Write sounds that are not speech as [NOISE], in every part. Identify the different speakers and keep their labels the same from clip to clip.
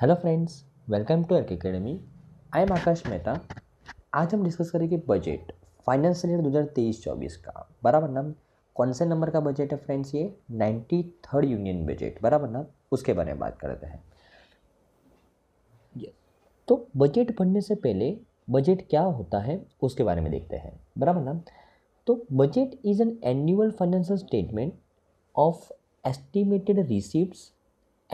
Speaker 1: Hello friends welcome to Ark academy I am Aakash Mehta आज हम discuss करेंगे बजट फाइनेंशियल ईयर दो हज़ार तेईस चौबीस का बराबर ना कौन से नंबर का बजट है फ्रेंड्स ये नाइन्टी थर्ड यूनियन बजट बराबर ना उसके बारे में बात करते हैं तो बजट बनने से पहले बजट क्या होता है उसके बारे में देखते हैं बराबर ना तो budget is an annual financial statement of estimated receipt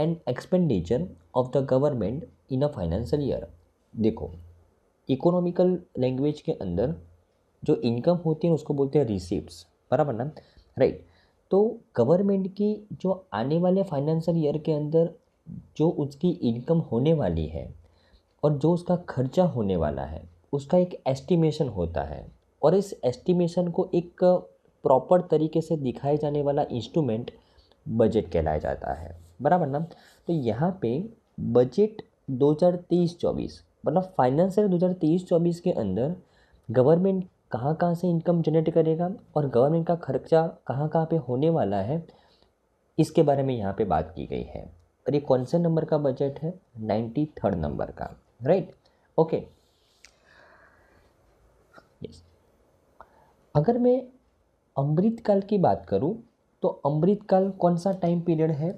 Speaker 1: and expenditure of the government in a financial year देखो इकोनॉमिकल लैंग्वेज के अंदर जो इनकम होती है उसको बोलते हैं रिसिप्ट बराबर ना राइट तो गवर्नमेंट की जो आने वाले फाइनेंशियल ईयर के अंदर जो उसकी इनकम होने वाली है और जो उसका खर्चा होने वाला है उसका एक एस्टिमेशन होता है और इस एस्टिमेशन को एक प्रॉपर तरीके से दिखाए जाने वाला इंस्ट्रूमेंट बजट कहलाया जाता है बराबर ना तो यहाँ पे बजट 2023-24 मतलब फाइनेंस हजार 2023-24 के अंदर गवर्नमेंट कहाँ कहाँ से इनकम जनरेट करेगा और गवर्नमेंट का खर्चा कहाँ कहाँ पे होने वाला है इसके बारे में यहाँ पे बात की गई है और ये कौन से नंबर का बजट है नाइन्टी थर्ड नंबर का राइट ओके यस अगर मैं अमृतकाल की बात करूँ तो अमृतकाल कौन सा टाइम पीरियड है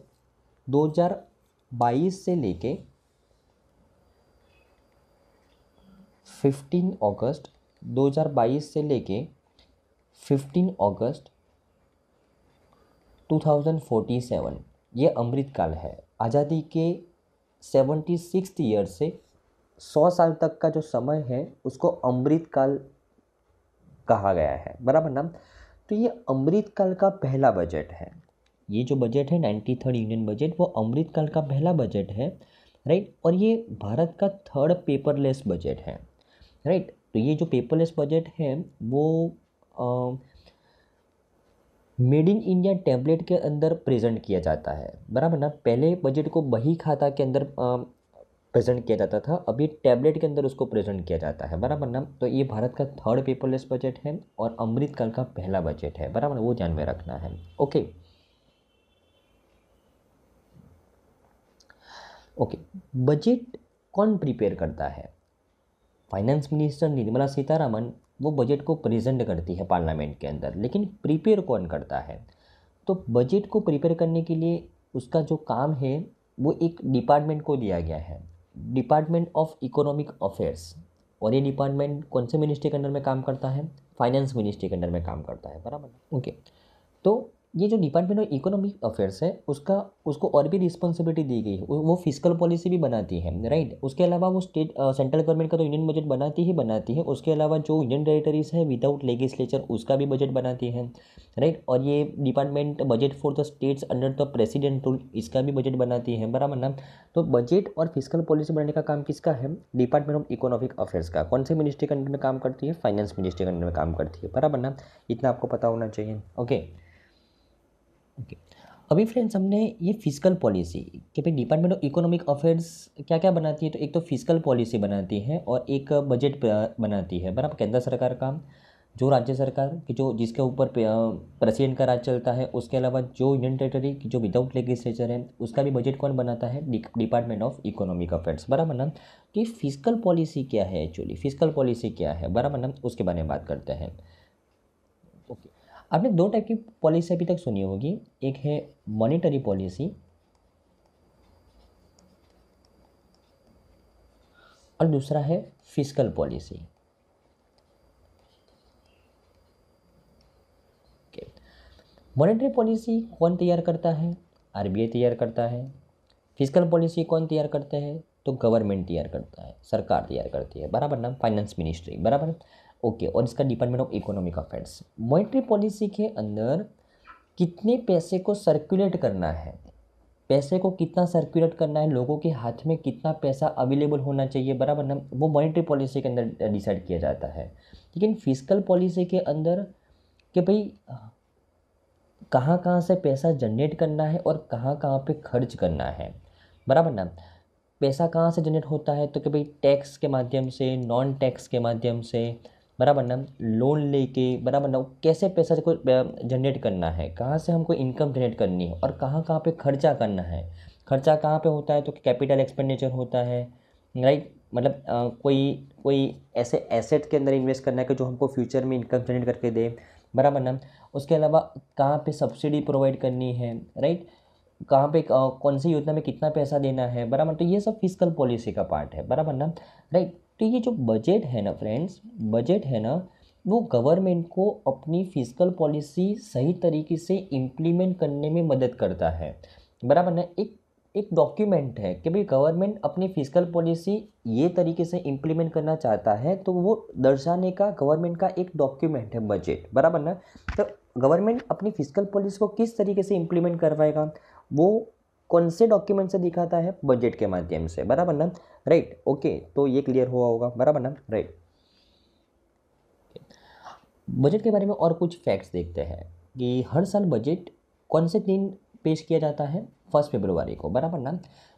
Speaker 1: बाईस से लेके फिफ्टीन अगस्त 2022 से लेके 15 अगस्त 2047 ये अमृतकाल है आज़ादी के सेवेंटी सिक्स ईयर से सौ साल तक का जो समय है उसको अमृतकाल कहा गया है बराबर ना तो ये अमृतकाल का पहला बजट है ये जो बजट है नाइन्टी थर्ड यूनियन बजट वो अमृतकाल का पहला बजट है राइट और ये भारत का थर्ड पेपरलेस बजट है राइट तो ये जो पेपरलेस बजट है वो मेड इन इंडिया टैबलेट के अंदर प्रेजेंट किया जाता है बराबर ना पहले बजट को बही खाता के अंदर प्रेजेंट किया जाता था अभी टैबलेट के अंदर उसको प्रेजेंट किया जाता है बराबर ना तो ये भारत का थर्ड पेपरलेस बजट है और अमृतकाल का पहला बजट है बराबर वो ध्यान में रखना है ओके ओके बजट कौन प्रिपेयर करता है फाइनेंस मिनिस्टर निर्मला सीतारामन वो बजट को प्रेजेंट करती है पार्लियामेंट के अंदर लेकिन प्रिपेयर कौन करता है तो बजट को प्रिपेयर करने के लिए उसका जो काम है वो एक डिपार्टमेंट को दिया गया है डिपार्टमेंट ऑफ इकोनॉमिक अफेयर्स और ये डिपार्टमेंट कौन से मिनिस्ट्री के अंडर में काम करता है फाइनेंस मिनिस्ट्री के अंडर में काम करता है बराबर ओके तो ये जो डिपार्टमेंट ऑफ इकोनॉमिक अफेयर्स है उसका उसको और भी रिस्पॉन्सिबिलिटी दी गई है वो फिजिकल पॉलिसी भी बनाती है राइट उसके अलावा वो स्टेट सेंट्रल गवर्नमेंट का तो यूनियन बजट बनाती ही बनाती है उसके अलावा जो यूनियन टेरेटरीज है विदाउट लेगिस्लेचर उसका भी बजट बनाती है राइट और ये department budget for the states under the president rule इसका भी बजट बनाती है बराबर ना तो बजट और फिजिकल पॉलिसी बनाने का काम किसका है डिपार्टमेंट ऑफ इकोनॉमिक अफेयर्स का कौन से मिनिस्ट्री के अंडर में काम करती है फाइनेंस मिनिस्ट्री के अंडर में काम करती है बराबर ना इतना आपको पता होना चाहिए ओके okay. ओके अभी फ्रेंड्स हमने ये फिजिकल पॉलिसी कि भाई डिपार्टमेंट ऑफ इकोनॉमिक अफेयर्स क्या क्या बनाती है तो एक तो फिजिकल पॉलिसी बनाती है और एक बजट बनाती है बराबर केंद्र सरकार का जो राज्य सरकार की जो जिसके ऊपर प्रेसिडेंट का राज चलता है उसके अलावा जो यूनियन टेरेटरी की जो विदाउट लेगिस्लेचर है उसका भी बजट कौन बनाता है डिपार्टमेंट ऑफ इकोनॉमिक अफेयर्स बराबर ना तो ये फिजिकल पॉलिसी क्या है एक्चुअली फिजिकल पॉलिसी क्या है बराबर ना उसके बारे में बात करते हैं आपने दो टाइप की पॉलिसी अभी तक सुनी होगी एक है मॉनेटरी पॉलिसी और दूसरा है फिजिकल पॉलिसी मॉनेटरी पॉलिसी कौन तैयार करता है आरबीआई तैयार करता है फिजिकल पॉलिसी कौन तैयार करते हैं तो गवर्नमेंट तैयार करता है सरकार तैयार करती है बराबर ना फाइनेंस मिनिस्ट्री बराबर ओके और इसका department of economic affairs monetary policy के अंदर कितने पैसे को सर्कुलेट करना है पैसे को कितना सर्कुलेट करना है लोगों के हाथ में कितना पैसा अवेलेबल होना चाहिए बराबर ना वो मॉनिटरी पॉलिसी के अंदर डिसाइड किया जाता है लेकिन फिजिकल पॉलिसी के अंदर कि भाई कहाँ कहाँ से पैसा जनरेट करना है और कहाँ कहाँ पे खर्च करना है बराबर ना पैसा कहाँ से जनरेट होता है तो कि भाई टैक्स के माध्यम से नॉन टैक्स के माध्यम से बराबर ना लोन लेके बराबर ना कैसे पैसा को जनरेट करना है कहाँ से हमको इनकम जनरेट करनी है और कहाँ कहाँ पे खर्चा करना है खर्चा कहाँ पे होता है तो कैपिटल एक्सपेंडिचर होता है राइट मतलब आ, कोई कोई ऐसे एसेट के अंदर इन्वेस्ट करना है कि जो हमको फ्यूचर में इनकम जनरेट करके दे बराबर ना उसके अलावा कहाँ पे सब्सिडी प्रोवाइड करनी है राइट कहाँ पे कौन सी योजना में कितना पैसा देना है बराबर तो ये सब फिजिकल पॉलिसी का पार्ट है बराबर ना राइट तो ये जो बजट है ना फ्रेंड्स बजट है ना वो गवर्नमेंट को अपनी फिजिकल पॉलिसी सही तरीके से इम्प्लीमेंट करने में मदद करता है बराबर ना एक एक डॉक्यूमेंट है कि भाई गवर्नमेंट अपनी फिजिकल पॉलिसी ये तरीके से इम्प्लीमेंट करना चाहता है तो वो दर्शाने का गवर्नमेंट का एक डॉक्यूमेंट है बजट बराबर ना तो गवर्नमेंट अपनी फिजिकल पॉलिसी को किस तरीके से इम्प्लीमेंट करवाएगा वो कौन से डॉक्यूमेंट से दिखाता है बजट के माध्यम से बराबर ना राइट ओके तो ये क्लियर हुआ होगा बराबर ना राइट बजट के बारे में और कुछ फैक्ट्स देखते हैं कि हर साल बजट कौन से दिन पेश किया जाता है फर्स्ट फेब्रुवरी को बराबर ना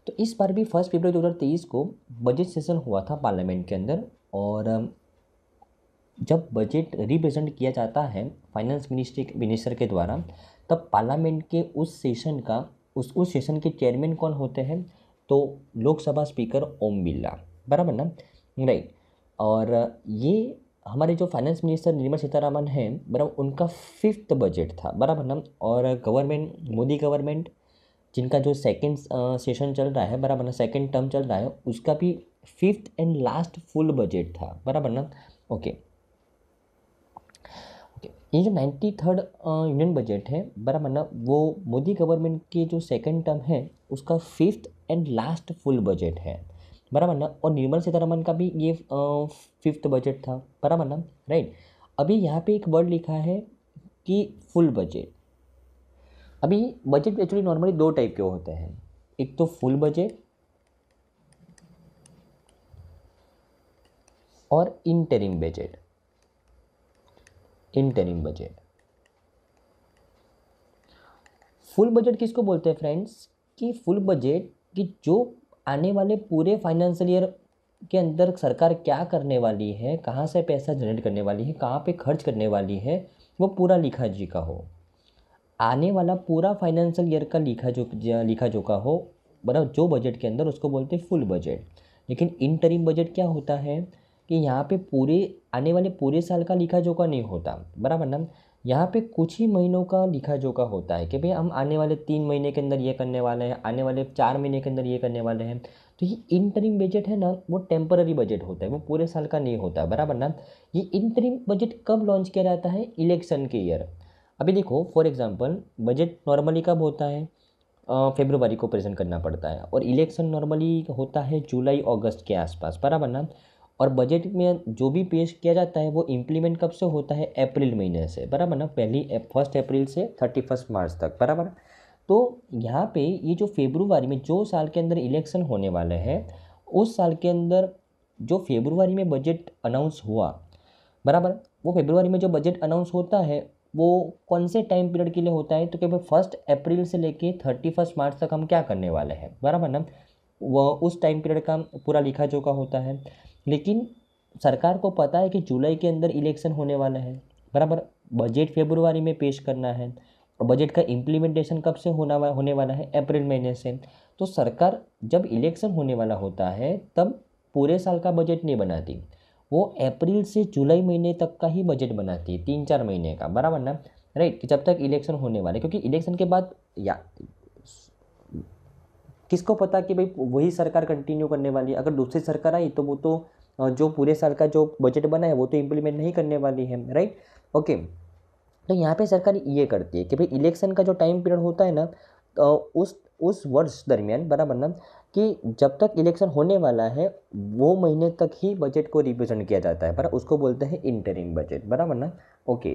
Speaker 1: तो इस बार भी फर्स्ट फेब्रुवरी दो हज़ार तेईस को बजट सेशन हुआ था पार्लियामेंट के अंदर और जब बजट रिप्रेजेंट किया जाता है फाइनेंस मिनिस्ट्री मिनिस्टर के द्वारा तब पार्लियामेंट के उस सेशन का उस उस सेशन के चेयरमैन कौन होते हैं तो लोकसभा स्पीकर ओम बिरला बराबर ना राइट और ये हमारे जो फाइनेंस मिनिस्टर निर्मला सीतारामन हैं बराबर उनका फिफ्थ बजट था बराबर ना और गवर्नमेंट मोदी गवर्नमेंट जिनका जो सेकंड सेशन चल रहा है बराबर ना सेकंड टर्म चल रहा है उसका भी fifth and last full budget था बराबर ना ओके ये जो नाइन्टी थर्ड यूनियन बजट है बड़ा ना वो मोदी गवर्नमेंट के जो सेकंड टर्म है उसका fifth and last full budget है बराबर ना और निर्मला सीतारमन का भी ये फिफ्थ बजट था बराबर ना राइट अभी यहाँ पे एक वर्ड लिखा है कि फुल बजट अभी बजट एक्चुअली नॉर्मली दो टाइप के होते हैं एक तो फुल बजट और interim budget interim budget full budget किसको बोलते हैं फ्रेंड्स कि फुल बजट कि जो आने वाले पूरे फाइनेंशियल ईयर के अंदर सरकार क्या करने वाली है कहाँ से पैसा जनरेट करने वाली है कहाँ पे खर्च करने वाली है वो पूरा लिखा जी का हो आने वाला पूरा फाइनेंशियल ईयर का लिखा जो लिखा का हो मतलब जो बजट के अंदर उसको बोलते हैं फुल बजट लेकिन इंटरिम बजट क्या होता है कि यहाँ पे पूरे आने वाले पूरे साल का लिखा जोखा नहीं होता बराबर ना यहाँ पे कुछ ही महीनों का लिखा जोखा होता है कि भाई हम आने वाले तीन महीने के अंदर ये करने वाले हैं आने वाले चार महीने के अंदर ये करने वाले हैं तो ये इंटरिम बजट है ना वो टेम्पररी बजट होता है वो पूरे साल का नहीं होता बराबर ना ये इंटरिम बजट कब लॉन्च किया जाता है इलेक्शन के ईयर अभी देखो फॉर एग्ज़ाम्पल बजट नॉर्मली कब होता है फेब्रुवरी को प्रेजेंट करना पड़ता है और इलेक्शन नॉर्मली होता है जुलाई अगस्त के आसपास बराबर ना और बजट में जो भी पेश किया जाता है वो इम्प्लीमेंट कब से होता है अप्रैल महीने से बराबर ना पहली फर्स्ट अप्रैल से थर्टी फर्स्ट मार्च तक बराबर तो यहाँ पे ये जो फेब्रुवरी में जो साल के अंदर इलेक्शन होने वाले हैं उस साल के अंदर जो फेब्रुवरी में बजट अनाउंस हुआ बराबर वो फेब्रुवरी में जो बजट अनाउंस होता है वो कौन से टाइम पीरियड के लिए होता है तो क्या भाई फर्स्ट अप्रैल से लेके थर्टी फर्स्ट मार्च तक हम क्या करने वाले हैं बराबर ना वह उस टाइम पीरियड का पूरा लिखा जोखा होता है लेकिन सरकार को पता है कि जुलाई के अंदर इलेक्शन होने वाला है बराबर बजट फेब्रुवरी में पेश करना है और बजट का इम्प्लीमेंटेशन कब से होना होने वाला है अप्रैल महीने से तो सरकार जब इलेक्शन होने वाला होता है तब पूरे साल का बजट नहीं बनाती वो अप्रैल से जुलाई महीने तक का ही बजट बनाती है तीन चार महीने का बराबर ना राइट कि जब तक इलेक्शन होने वाले क्योंकि इलेक्शन के बाद या किसको पता कि भाई वही सरकार कंटिन्यू करने वाली है अगर दूसरी सरकार आई तो वो तो जो पूरे साल का जो बजट बना है वो तो इम्प्लीमेंट नहीं करने वाली है राइट ओके तो यहाँ पे सरकार ये करती है कि भाई इलेक्शन का जो टाइम पीरियड होता है ना तो उस उस वर्ष दरमियान बराबर ना कि जब तक इलेक्शन होने वाला है वो महीने तक ही बजट को रिप्रेजेंट किया जाता है बराबर उसको बोलते हैं इंटरिम बजट बराबर ना ओके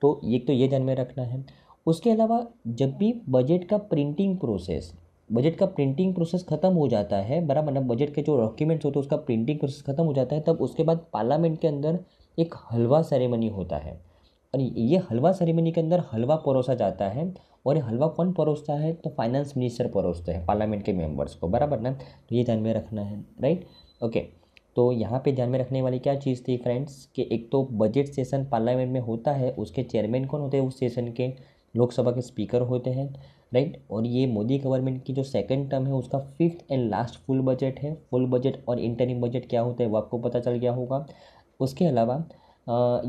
Speaker 1: तो एक तो ये ध्यान में रखना है उसके अलावा जब भी बजट का प्रिंटिंग प्रोसेस बजट का प्रिंटिंग प्रोसेस ख़त्म हो जाता है बराबर ना मतलब बजट के जो डॉक्यूमेंट्स होते हैं उसका प्रिंटिंग प्रोसेस ख़त्म हो जाता है तब उसके बाद पार्लियामेंट के अंदर एक हलवा सेरेमनी होता है और ये हलवा सेरेमनी के अंदर हलवा परोसा जाता है और ये हलवा कौन परोसता है तो फाइनेंस मिनिस्टर परोसते हैं पार्लियामेंट के मेंबर्स को बराबर ना तो ये ध्यान में रखना है राइट ओके तो यहाँ पे ध्यान में रखने वाली क्या चीज़ थी फ्रेंड्स कि एक तो बजट सेशन पार्लियामेंट में होता है उसके चेयरमैन कौन होते हैं उस सेशन के लोकसभा के स्पीकर होते हैं राइट और ये मोदी गवर्नमेंट की जो सेकंड टर्म है उसका fifth and last full budget है फुल बजट और इंटरिम बजट क्या होता है वो आपको पता चल गया होगा उसके अलावा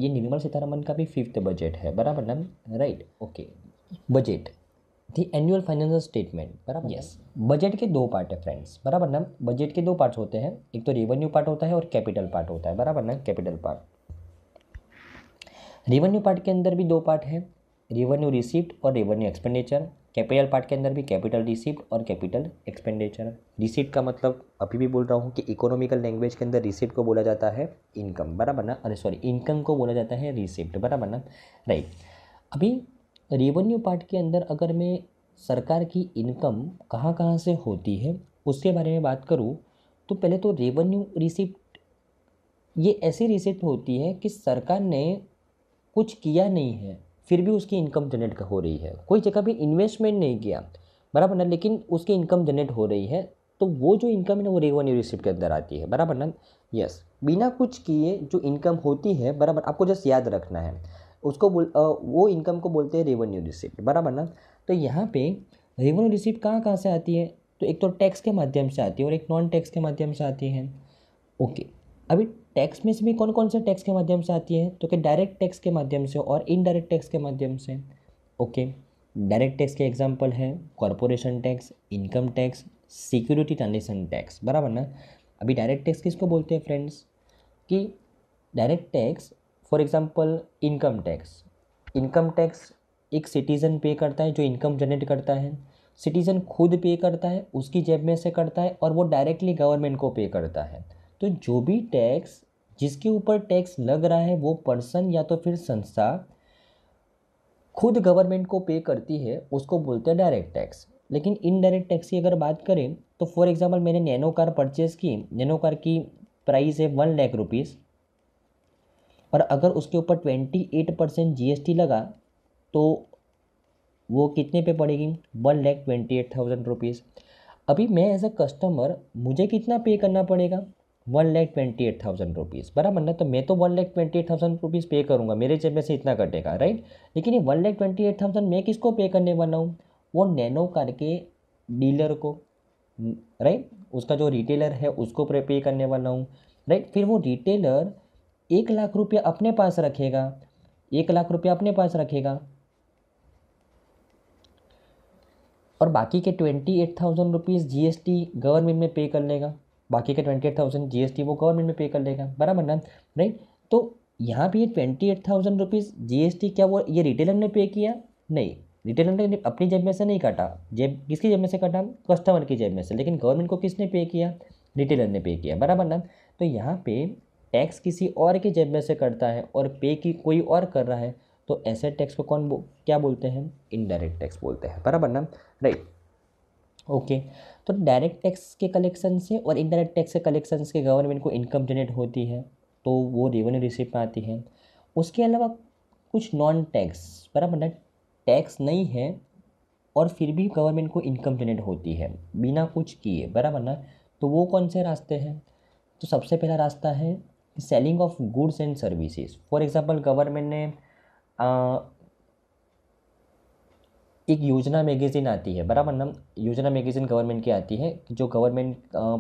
Speaker 1: ये निर्मला सीतारमन का भी फिफ्थ बजट है बराबर ना right okay budget the annual financial statement बराबर यस बजट के दो पार्ट है फ्रेंड्स बराबर ना बजट के दो पार्ट्स होते हैं एक तो रेवेन्यू पार्ट होता है और कैपिटल पार्ट होता है बराबर ना कैपिटल पार्ट रेवेन्यू पार्ट के अंदर भी दो पार्ट है रेवेन्यू रिसिप्ट और रेवेन्यू एक्सपेंडिचर कैपिटल पार्ट के अंदर भी कैपिटल रिसिप्ट और कैपिटल एक्सपेंडिचर रिसिप्ट का मतलब अभी भी बोल रहा हूँ कि इकोनॉमिकल लैंग्वेज के अंदर रिसिप्ट को बोला जाता है इनकम बराबर ना अरे सॉरी इनकम को बोला जाता है रिसिप्ट बराबर ना राइट अभी रेवेन्यू पार्ट के अंदर अगर मैं सरकार की इनकम कहाँ कहाँ से होती है उसके बारे में बात करूँ तो पहले तो रेवेन्यू रिसिप्ट ये ऐसी रिसिप्ट होती है कि सरकार ने कुछ किया नहीं है फिर भी उसकी इनकम जनरेट हो रही है कोई जगह भी इन्वेस्टमेंट नहीं किया बराबर ना लेकिन उसकी इनकम जनरेट हो रही है तो वो जो इनकम है ना वो रेवेन्यू रिसिप्ट के अंदर आती है बराबर ना यस बिना कुछ किए जो इनकम होती है बराबर आपको जस्ट याद रखना है उसको बोल वो इनकम को बोलते हैं रेवेन्यू रिसिप्ट बराबर ना तो यहाँ पे रेवेन्यू रिसिप्ट कहाँ कहाँ से आती है तो एक तो टैक्स के माध्यम से आती है और एक नॉन टैक्स के माध्यम से आती है ओके अभी टैक्स में से भी कौन कौन से टैक्स के माध्यम से आती है तो कि डायरेक्ट टैक्स के माध्यम से और इनडायरेक्ट टैक्स के माध्यम से ओके डायरेक्ट टैक्स के एग्जाम्पल है corporation tax income tax security transaction tax बराबर ना अभी डायरेक्ट टैक्स किसको बोलते हैं फ्रेंड्स कि direct tax for example income tax income tax एक सिटीज़न पे करता है जो इनकम जनरेट करता है सिटीज़न खुद पे करता है उसकी जेब में से करता है और वो डायरेक्टली गवर्नमेंट को पे करता है तो जो भी टैक्स जिसके ऊपर टैक्स लग रहा है वो पर्सन या तो फिर संस्था खुद गवर्नमेंट को पे करती है उसको बोलते हैं डायरेक्ट टैक्स लेकिन इनडायरेक्ट टैक्स की अगर बात करें तो फॉर एग्जांपल मैंने नैनो कार परचेज़ की नैनो कार की प्राइस है वन लाख रुपीज़ और अगर उसके ऊपर twenty eight percent G S T लगा तो वो कितने पे पड़ेगी one lakh twenty eight thousand rupees अभी मैं एज अ कस्टमर मुझे कितना पे करना पड़ेगा one lakh twenty eight thousand rupees बराबर ना तो मैं तो one lakh twenty eight thousand rupees pay करूँगा मेरे जेब में से इतना कटेगा राइट लेकिन ये one lakh twenty eight thousand मैं किसको पे करने वाला हूँ वो नैनो कार के डीलर को राइट उसका जो रिटेलर है उसको पे करने वाला हूँ राइट फिर वो रिटेलर एक लाख रुपया अपने पास रखेगा एक लाख रुपया अपने पास रखेगा और बाकी के twenty eight thousand rupees G S T government में पे कर लेगा बाकी का twenty eight thousand G S T वो गवर्नमेंट में पे कर लेगा बराबर ना राइट तो यहाँ पे ये twenty eight thousand rupees G S T क्या वो ये रिटेलर ने पे किया नहीं रिटेलर ने अपनी जेब में से नहीं काटा जेब किसकी जेब में से काटा कस्टमर की जेब में से लेकिन गवर्नमेंट को किसने पे किया रिटेलर ने पे किया बराबर ना तो यहाँ पे टैक्स किसी और की जेब में से करता है और पे की कोई और कर रहा है तो ऐसे टैक्स को कौन बो, क्या बोलते हैं इनडायरेक्ट टैक्स बोलते हैं बराबर ना राइट ओके तो डायरेक्ट टैक्स के कलेक्शन से और इनडायरेक्ट टैक्स के कलेक्शन से गवर्नमेंट को इनकम जनरेट होती है तो वो रेवेन्यू रिसीव में आती है उसके अलावा कुछ नॉन टैक्स बराबर ना टैक्स नहीं है और फिर भी गवर्नमेंट को इनकम जनरेट होती है बिना कुछ किए बराबर ना तो वो कौन से रास्ते हैं तो सबसे पहला रास्ता है selling of goods and services for example government ने एक योजना मैगज़ीन आती है बराबर ना मतलब योजना मैगज़ीन गवर्नमेंट की आती है जो गवर्नमेंट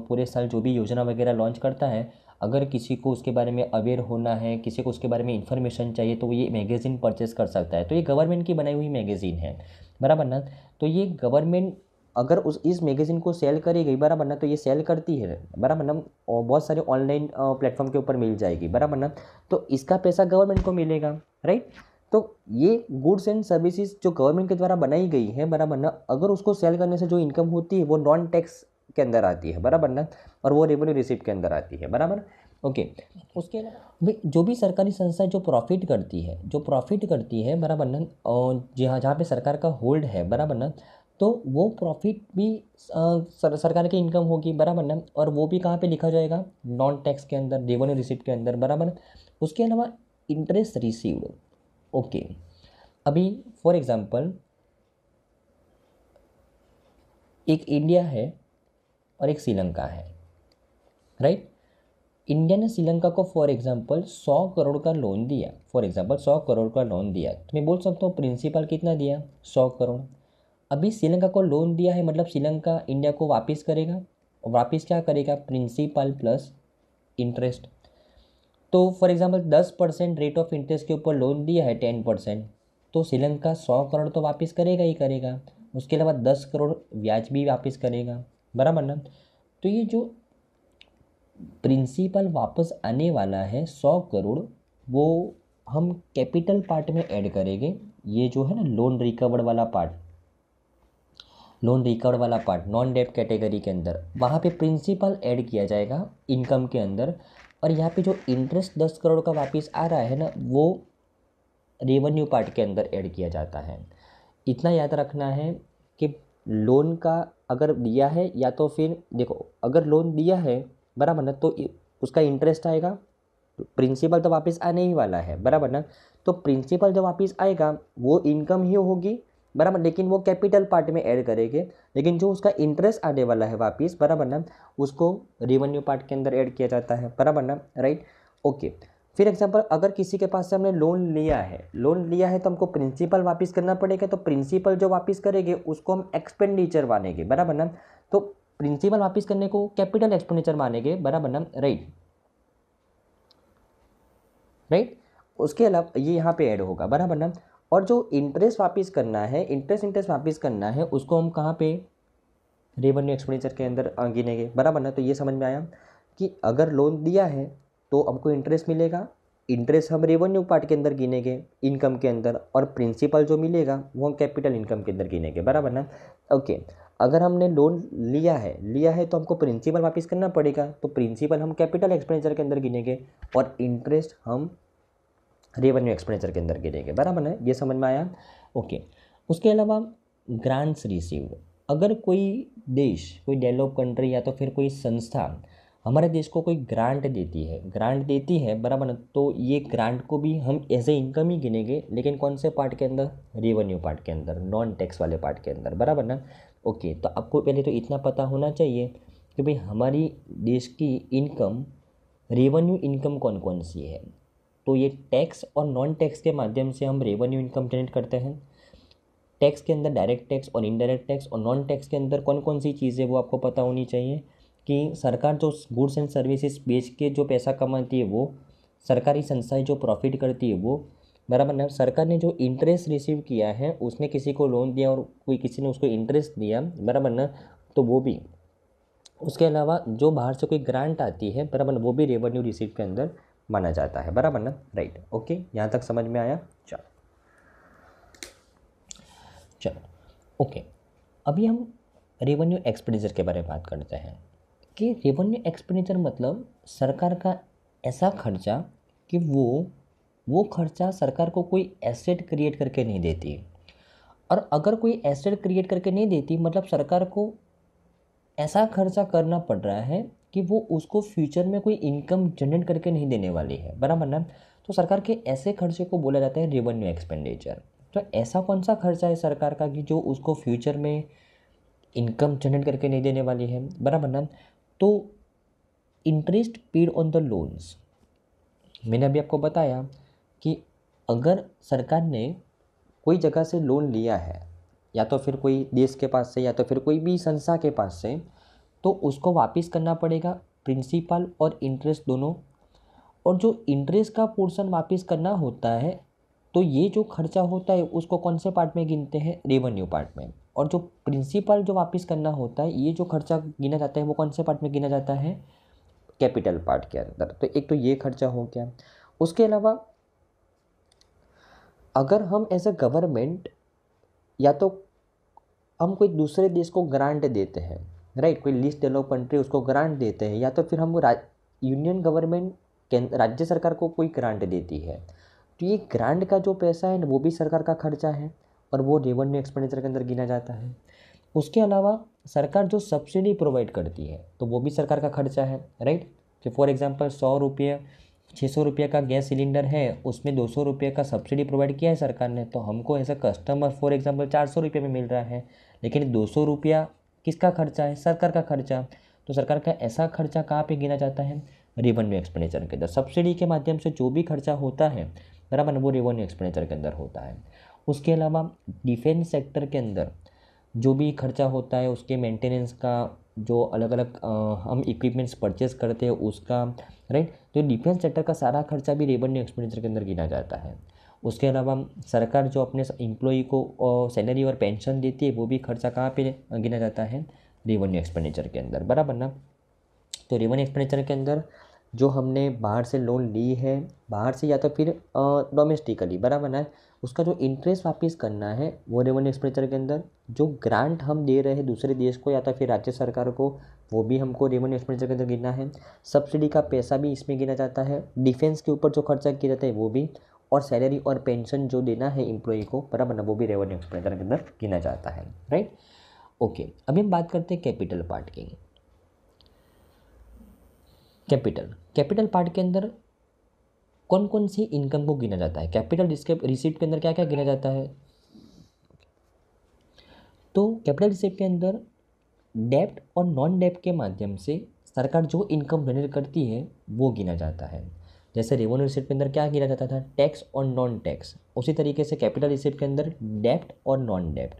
Speaker 1: पूरे साल जो भी योजना वगैरह लॉन्च करता है अगर किसी को उसके बारे में अवेयर होना है किसी को उसके बारे में इन्फॉर्मेशन चाहिए तो ये मैगज़ीन परचेस कर सकता है तो ये गवर्नमेंट की बनाई हुई मैगज़ीन है बराबर ना मतलब। तो ये गवर्नमेंट अगर उस इस मैगज़ीन को सेल करेगी बराबर ना मतलब तो ये सेल करती है बराबर ना और बहुत सारे ऑनलाइन प्लेटफॉर्म के ऊपर मिल जाएगी बराबर ना तो इसका पैसा गवर्नमेंट को मिलेगा राइट तो ये गुड्स एंड सर्विसेज जो गवर्नमेंट के द्वारा बनाई गई है बराबर ना अगर उसको सेल करने से जो इनकम होती है वो नॉन टैक्स के अंदर आती है बराबर ना और वो रेवेन्यू रिसिप्ट के अंदर आती है बराबर ओके उसके अलावा जो भी सरकारी संस्था जो प्रॉफिट करती है जो प्रॉफिट करती है बराबर ना और जहाँ जहाँ पर सरकार का होल्ड है बराबर ना तो वो प्रॉफिट भी सर, सरकार की इनकम होगी बराबर ना और वो भी कहाँ पे लिखा जाएगा नॉन टैक्स के अंदर रेवेन्यू रिसिप्ट के अंदर बराबर उसके अलावा इंटरेस्ट रिसीव्ड ओके अभी फॉर एग्ज़ाम्पल एक इंडिया है और एक श्रीलंका है राइट right? इंडिया ने श्रीलंका को फॉर एग्जांपल सौ करोड़ का लोन दिया फॉर एग्जांपल सौ करोड़ का लोन दिया तो मैं बोल सकता हूँ प्रिंसिपल कितना दिया सौ करोड़ अभी श्रीलंका को लोन दिया है मतलब श्रीलंका इंडिया को वापस करेगा वापस क्या करेगा प्रिंसिपल प्लस इंटरेस्ट तो फॉर एग्जांपल दस परसेंट रेट ऑफ इंटरेस्ट के ऊपर लोन दिया है टेन परसेंट तो श्रीलंका सौ करोड़ तो वापस करेगा ही करेगा उसके अलावा दस करोड़ ब्याज भी वापस करेगा बराबर ना तो ये जो प्रिंसिपल वापस आने वाला है सौ करोड़ वो हम कैपिटल पार्ट में ऐड करेंगे ये जो है ना लोन रिकवर वाला पार्ट लोन रिकवर वाला पार्ट नॉन डेट कैटेगरी के अंदर वहाँ पे प्रिंसिपल ऐड किया जाएगा इनकम के अंदर और यहाँ पे जो इंटरेस्ट दस करोड़ का वापस आ रहा है ना वो रेवेन्यू पार्ट के अंदर ऐड किया जाता है इतना याद रखना है कि लोन का अगर दिया है या तो फिर देखो अगर लोन दिया है बराबर ना तो उसका इंटरेस्ट आएगा प्रिंसिपल तो वापस आने ही वाला है बराबर ना तो प्रिंसिपल जो वापस आएगा वो इनकम ही होगी बराबर लेकिन वो कैपिटल पार्ट में ऐड करेंगे लेकिन जो उसका इंटरेस्ट आने वाला है वापस बराबर ना उसको रिवेन्यू पार्ट के अंदर ऐड किया जाता है बराबर ना राइट ओके फिर एग्जाम्पल अगर किसी के पास से हमने लोन लिया है लोन लिया है तो हमको प्रिंसिपल वापस करना पड़ेगा तो प्रिंसिपल जो वापस करेंगे उसको हम एक्सपेंडिचर मानेंगे बराबर ना तो प्रिंसिपल वापस करने को कैपिटल एक्सपेंडिचर मानेंगे बराबर ना राइट राइट उसके अलावा ये यहाँ पे ऐड होगा बराबर ना और जो इंटरेस्ट वापस करना है इंटरेस्ट इंटरेस्ट वापस करना है उसको हम कहाँ पे रेवेन्यू एक्सपेंडिचर के अंदर गिनेंगे बराबर ना तो ये समझ में आया कि अगर लोन दिया है तो हमको इंटरेस्ट मिलेगा इंटरेस्ट हम रेवेन्यू पार्ट के अंदर गिनेंगे इनकम के अंदर और प्रिंसिपल जो मिलेगा वो हम कैपिटल इनकम के अंदर गिनेंगे बराबर ना ओके अगर हमने लोन लिया है लिया है तो हमको प्रिंसिपल वापस करना पड़ेगा तो प्रिंसिपल हम कैपिटल एक्सपेंडिचर के अंदर गिनेंगे और इंटरेस्ट हम रेवेन्यू एक्सपेंडिचर के अंदर गिरेंगे बराबर है ये समझ में आया ओके उसके अलावा ग्रांट्स रिसीव्ड अगर कोई देश कोई डेवलप कंट्री या तो फिर कोई संस्था हमारे देश को कोई ग्रांट देती है ग्रांट देती है बराबर ना तो ये ग्रांट को भी हम एज ए इनकम ही गिनेंगे लेकिन कौन से पार्ट के अंदर रेवेन्यू पार्ट के अंदर नॉन टैक्स वाले पार्ट के अंदर बराबर ना ओके तो आपको पहले तो इतना पता होना चाहिए कि भाई हमारी देश की इनकम रेवेन्यू इनकम कौन कौन सी है तो ये टैक्स और नॉन टैक्स के माध्यम से हम रेवेन्यू इनकम जनरेट करते हैं टैक्स के अंदर डायरेक्ट टैक्स और इनडायरेक्ट टैक्स और नॉन टैक्स के अंदर कौन कौन सी चीज़ें वो आपको पता होनी चाहिए कि सरकार जो गुड्स एंड सर्विसेज बेच के जो पैसा कमाती है वो सरकारी संस्थाएं जो प्रॉफिट करती है वो बराबर ना सरकार ने जो इंटरेस्ट रिसीव किया है उसने किसी को लोन दिया और कोई किसी ने उसको इंटरेस्ट दिया बराबर ना तो वो भी उसके अलावा जो बाहर से कोई ग्रांट आती है बराबर वो भी रेवेन्यू रिसीव के अंदर माना जाता है बराबर ना राइट ओके यहाँ तक समझ में आया चलो चलो ओके अभी हम रेवेन्यू एक्सपेंडिचर के बारे में बात करते हैं कि रेवेन्यू एक्सपेंडिचर मतलब सरकार का ऐसा खर्चा कि वो वो खर्चा सरकार को कोई एसेट क्रिएट करके नहीं देती और अगर कोई एसेट क्रिएट करके नहीं देती मतलब सरकार को ऐसा खर्चा करना पड़ रहा है कि वो उसको फ्यूचर में कोई इनकम जनरेट करके नहीं देने वाली है बराबर ना तो सरकार के ऐसे खर्चे को बोला जाता है रेवेन्यू एक्सपेंडिचर तो ऐसा कौन सा खर्चा है सरकार का कि जो उसको फ्यूचर में इनकम जनरेट करके नहीं देने वाली है बराबर ना तो interest paid on the loans मैंने अभी आपको बताया कि अगर सरकार ने कोई जगह से लोन लिया है या तो फिर कोई देश के पास से या तो फिर कोई भी संस्था के पास से तो उसको वापस करना पड़ेगा प्रिंसिपल और इंटरेस्ट दोनों और जो इंटरेस्ट का पोर्शन वापस करना होता है तो ये जो खर्चा होता है उसको कौन से पार्ट में गिनते हैं रेवेन्यू पार्ट में और जो प्रिंसिपल जो वापस करना होता है ये जो खर्चा गिना जाता है वो कौन से पार्ट में गिना जाता है कैपिटल पार्ट के अंदर तो एक तो ये खर्चा हो गया उसके अलावा अगर हम एज अ गवर्नमेंट या तो हम कोई दूसरे देश को ग्रांट देते हैं राइट कोई लिस्ट डेवलप कंट्री उसको ग्रांट देते हैं या तो फिर हम यूनियन गवर्नमेंट राज्य सरकार को कोई ग्रांट देती है तो ये ग्रांट का जो पैसा है वो भी सरकार का खर्चा है और वो रेवेन्यू एक्सपेंडिचर के अंदर गिना जाता है उसके अलावा सरकार जो सब्सिडी प्रोवाइड करती है तो वो भी सरकार का खर्चा है राइट कि फॉर एग्जांपल सौ रुपये छः सौ रुपये का गैस सिलेंडर है उसमें दो सौ रुपये का सब्सिडी प्रोवाइड किया है सरकार ने तो हमको ऐसा कस्टमर फॉर एग्जांपल चार सौ रुपये में मिल रहा है लेकिन दो सौ रुपया किसका खर्चा है सरकार का खर्चा तो सरकार का ऐसा खर्चा कहाँ पे गिना जाता है रेवेन्यू एक्सपेंडिचर के अंदर सब्सिडी के माध्यम से जो भी खर्चा होता है बराबर वो रेवेन्यू एक्सपेंडिचर के अंदर होता है उसके अलावा डिफेंस सेक्टर के अंदर जो भी खर्चा होता है उसके मेंटेनेंस का जो अलग अलग हम इक्विपमेंट्स परचेस करते हैं उसका राइट तो डिफेंस सेक्टर का सारा खर्चा भी रेवेन्यू एक्सपेंडिचर के अंदर गिना जाता है उसके अलावा सरकार जो अपने इम्प्लॉई को सैलरी और पेंशन देती है वो भी खर्चा कहाँ पे गिना जाता है रेवेन्यू एक्सपेंडिचर के अंदर बराबर ना तो रेवेन्यू एक्सपेंडिचर के अंदर जो हमने बाहर से लोन ली है बाहर से या तो फिर डोमेस्टिकली बराबर ना उसका जो इंटरेस्ट वापस करना है वो रेवेन्यू एक्सपेंडिचर के अंदर जो ग्रांट हम दे रहे हैं दूसरे देश को या तो फिर राज्य सरकार को वो भी हमको रेवेन्यू एक्सपेंडिचर के अंदर गिनना है सब्सिडी का पैसा भी इसमें गिना जाता है डिफेंस के ऊपर जो खर्चा किया जाता है वो भी और सैलरी और पेंशन जो देना है एम्प्लॉय को बराबर ना वो भी रेवेन्यू एक्सपेंडिचर के अंदर गिना जाता है राइट ओके अभी हम बात करते हैं कैपिटल पार्ट की कैपिटल कैपिटल पार्ट के अंदर कौन कौन सी इनकम को गिना जाता है कैपिटल रिसिप्ट के अंदर क्या क्या गिना जाता है तो कैपिटल रिसिप्ट के अंदर डेप्ट और नॉन डेप्ट के माध्यम से सरकार जो इनकम जनरेट करती है वो गिना जाता है जैसे रेवेन्यू रिसिप्ट के अंदर क्या किया जाता था टैक्स और नॉन टैक्स उसी तरीके से कैपिटल रिसिप्ट के अंदर डेप्ट और नॉन डेप्ट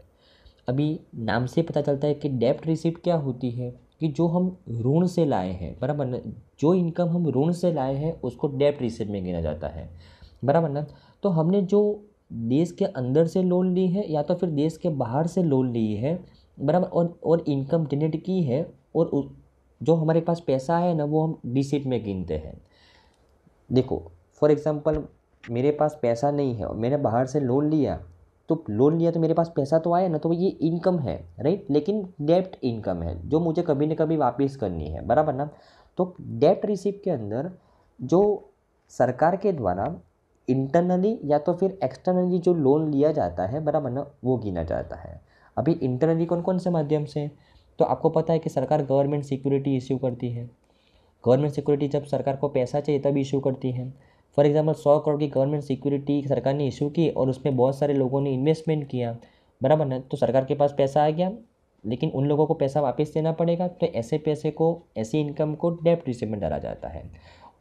Speaker 1: अभी नाम से पता चलता है कि डेप्ट रिसिप्ट क्या होती है कि जो हम ऋण से लाए हैं बराबर ना जो इनकम हम ऋण से लाए हैं उसको डेप्ट रिसिप्ट में गिना जाता है बराबर ना तो हमने जो देश के अंदर से लोन ली है या तो फिर देश के बाहर से लोन ली है बराबर और और इनकम जनरेट की है और जो हमारे पास पैसा है ना वो हम रिसिप्ट में गिनते हैं देखो फॉर एग्ज़ाम्पल मेरे पास पैसा नहीं है और मैंने बाहर से लोन लिया तो लोन लिया तो मेरे पास पैसा तो आया ना तो ये इनकम है राइट लेकिन डेप्ट इनकम है जो मुझे कभी ना कभी वापस करनी है बराबर ना तो डेप्ट रिसिप्ट के अंदर जो सरकार के द्वारा इंटरनली या तो फिर एक्सटर्नली जो लोन लिया जाता है बराबर ना वो गिना जाता है अभी इंटरनली कौन कौन से माध्यम से तो आपको पता है कि सरकार गवर्नमेंट सिक्योरिटी इश्यू करती है गवर्नमेंट सिक्योरिटी जब सरकार को पैसा चाहिए तब इशू करती है फॉर एग्जाम्पल सौ करोड़ की गवर्नमेंट सिक्योरिटी सरकार ने इशू की और उसमें बहुत सारे लोगों ने इन्वेस्टमेंट किया बराबर ना तो सरकार के पास पैसा आ गया लेकिन उन लोगों को पैसा वापस देना पड़ेगा तो ऐसे पैसे को ऐसी इनकम को डेप्ट रिसीव में डाला जाता है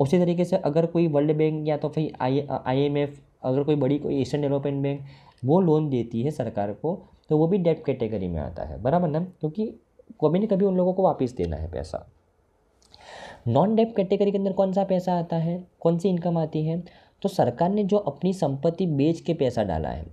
Speaker 1: उसी तरीके से अगर कोई वर्ल्ड बैंक या तो फिर आई आई अगर कोई बड़ी कोई एशियन डेवलपमेंट बैंक वो लोन देती है सरकार को तो वो भी डेप्ट कैटेगरी में आता है बराबर ना क्योंकि कभी ना कभी उन लोगों को वापस देना है पैसा नॉन डेप कैटेगरी के अंदर कौन सा पैसा आता है कौन सी इनकम आती है तो सरकार ने जो अपनी संपत्ति बेच के पैसा डाला है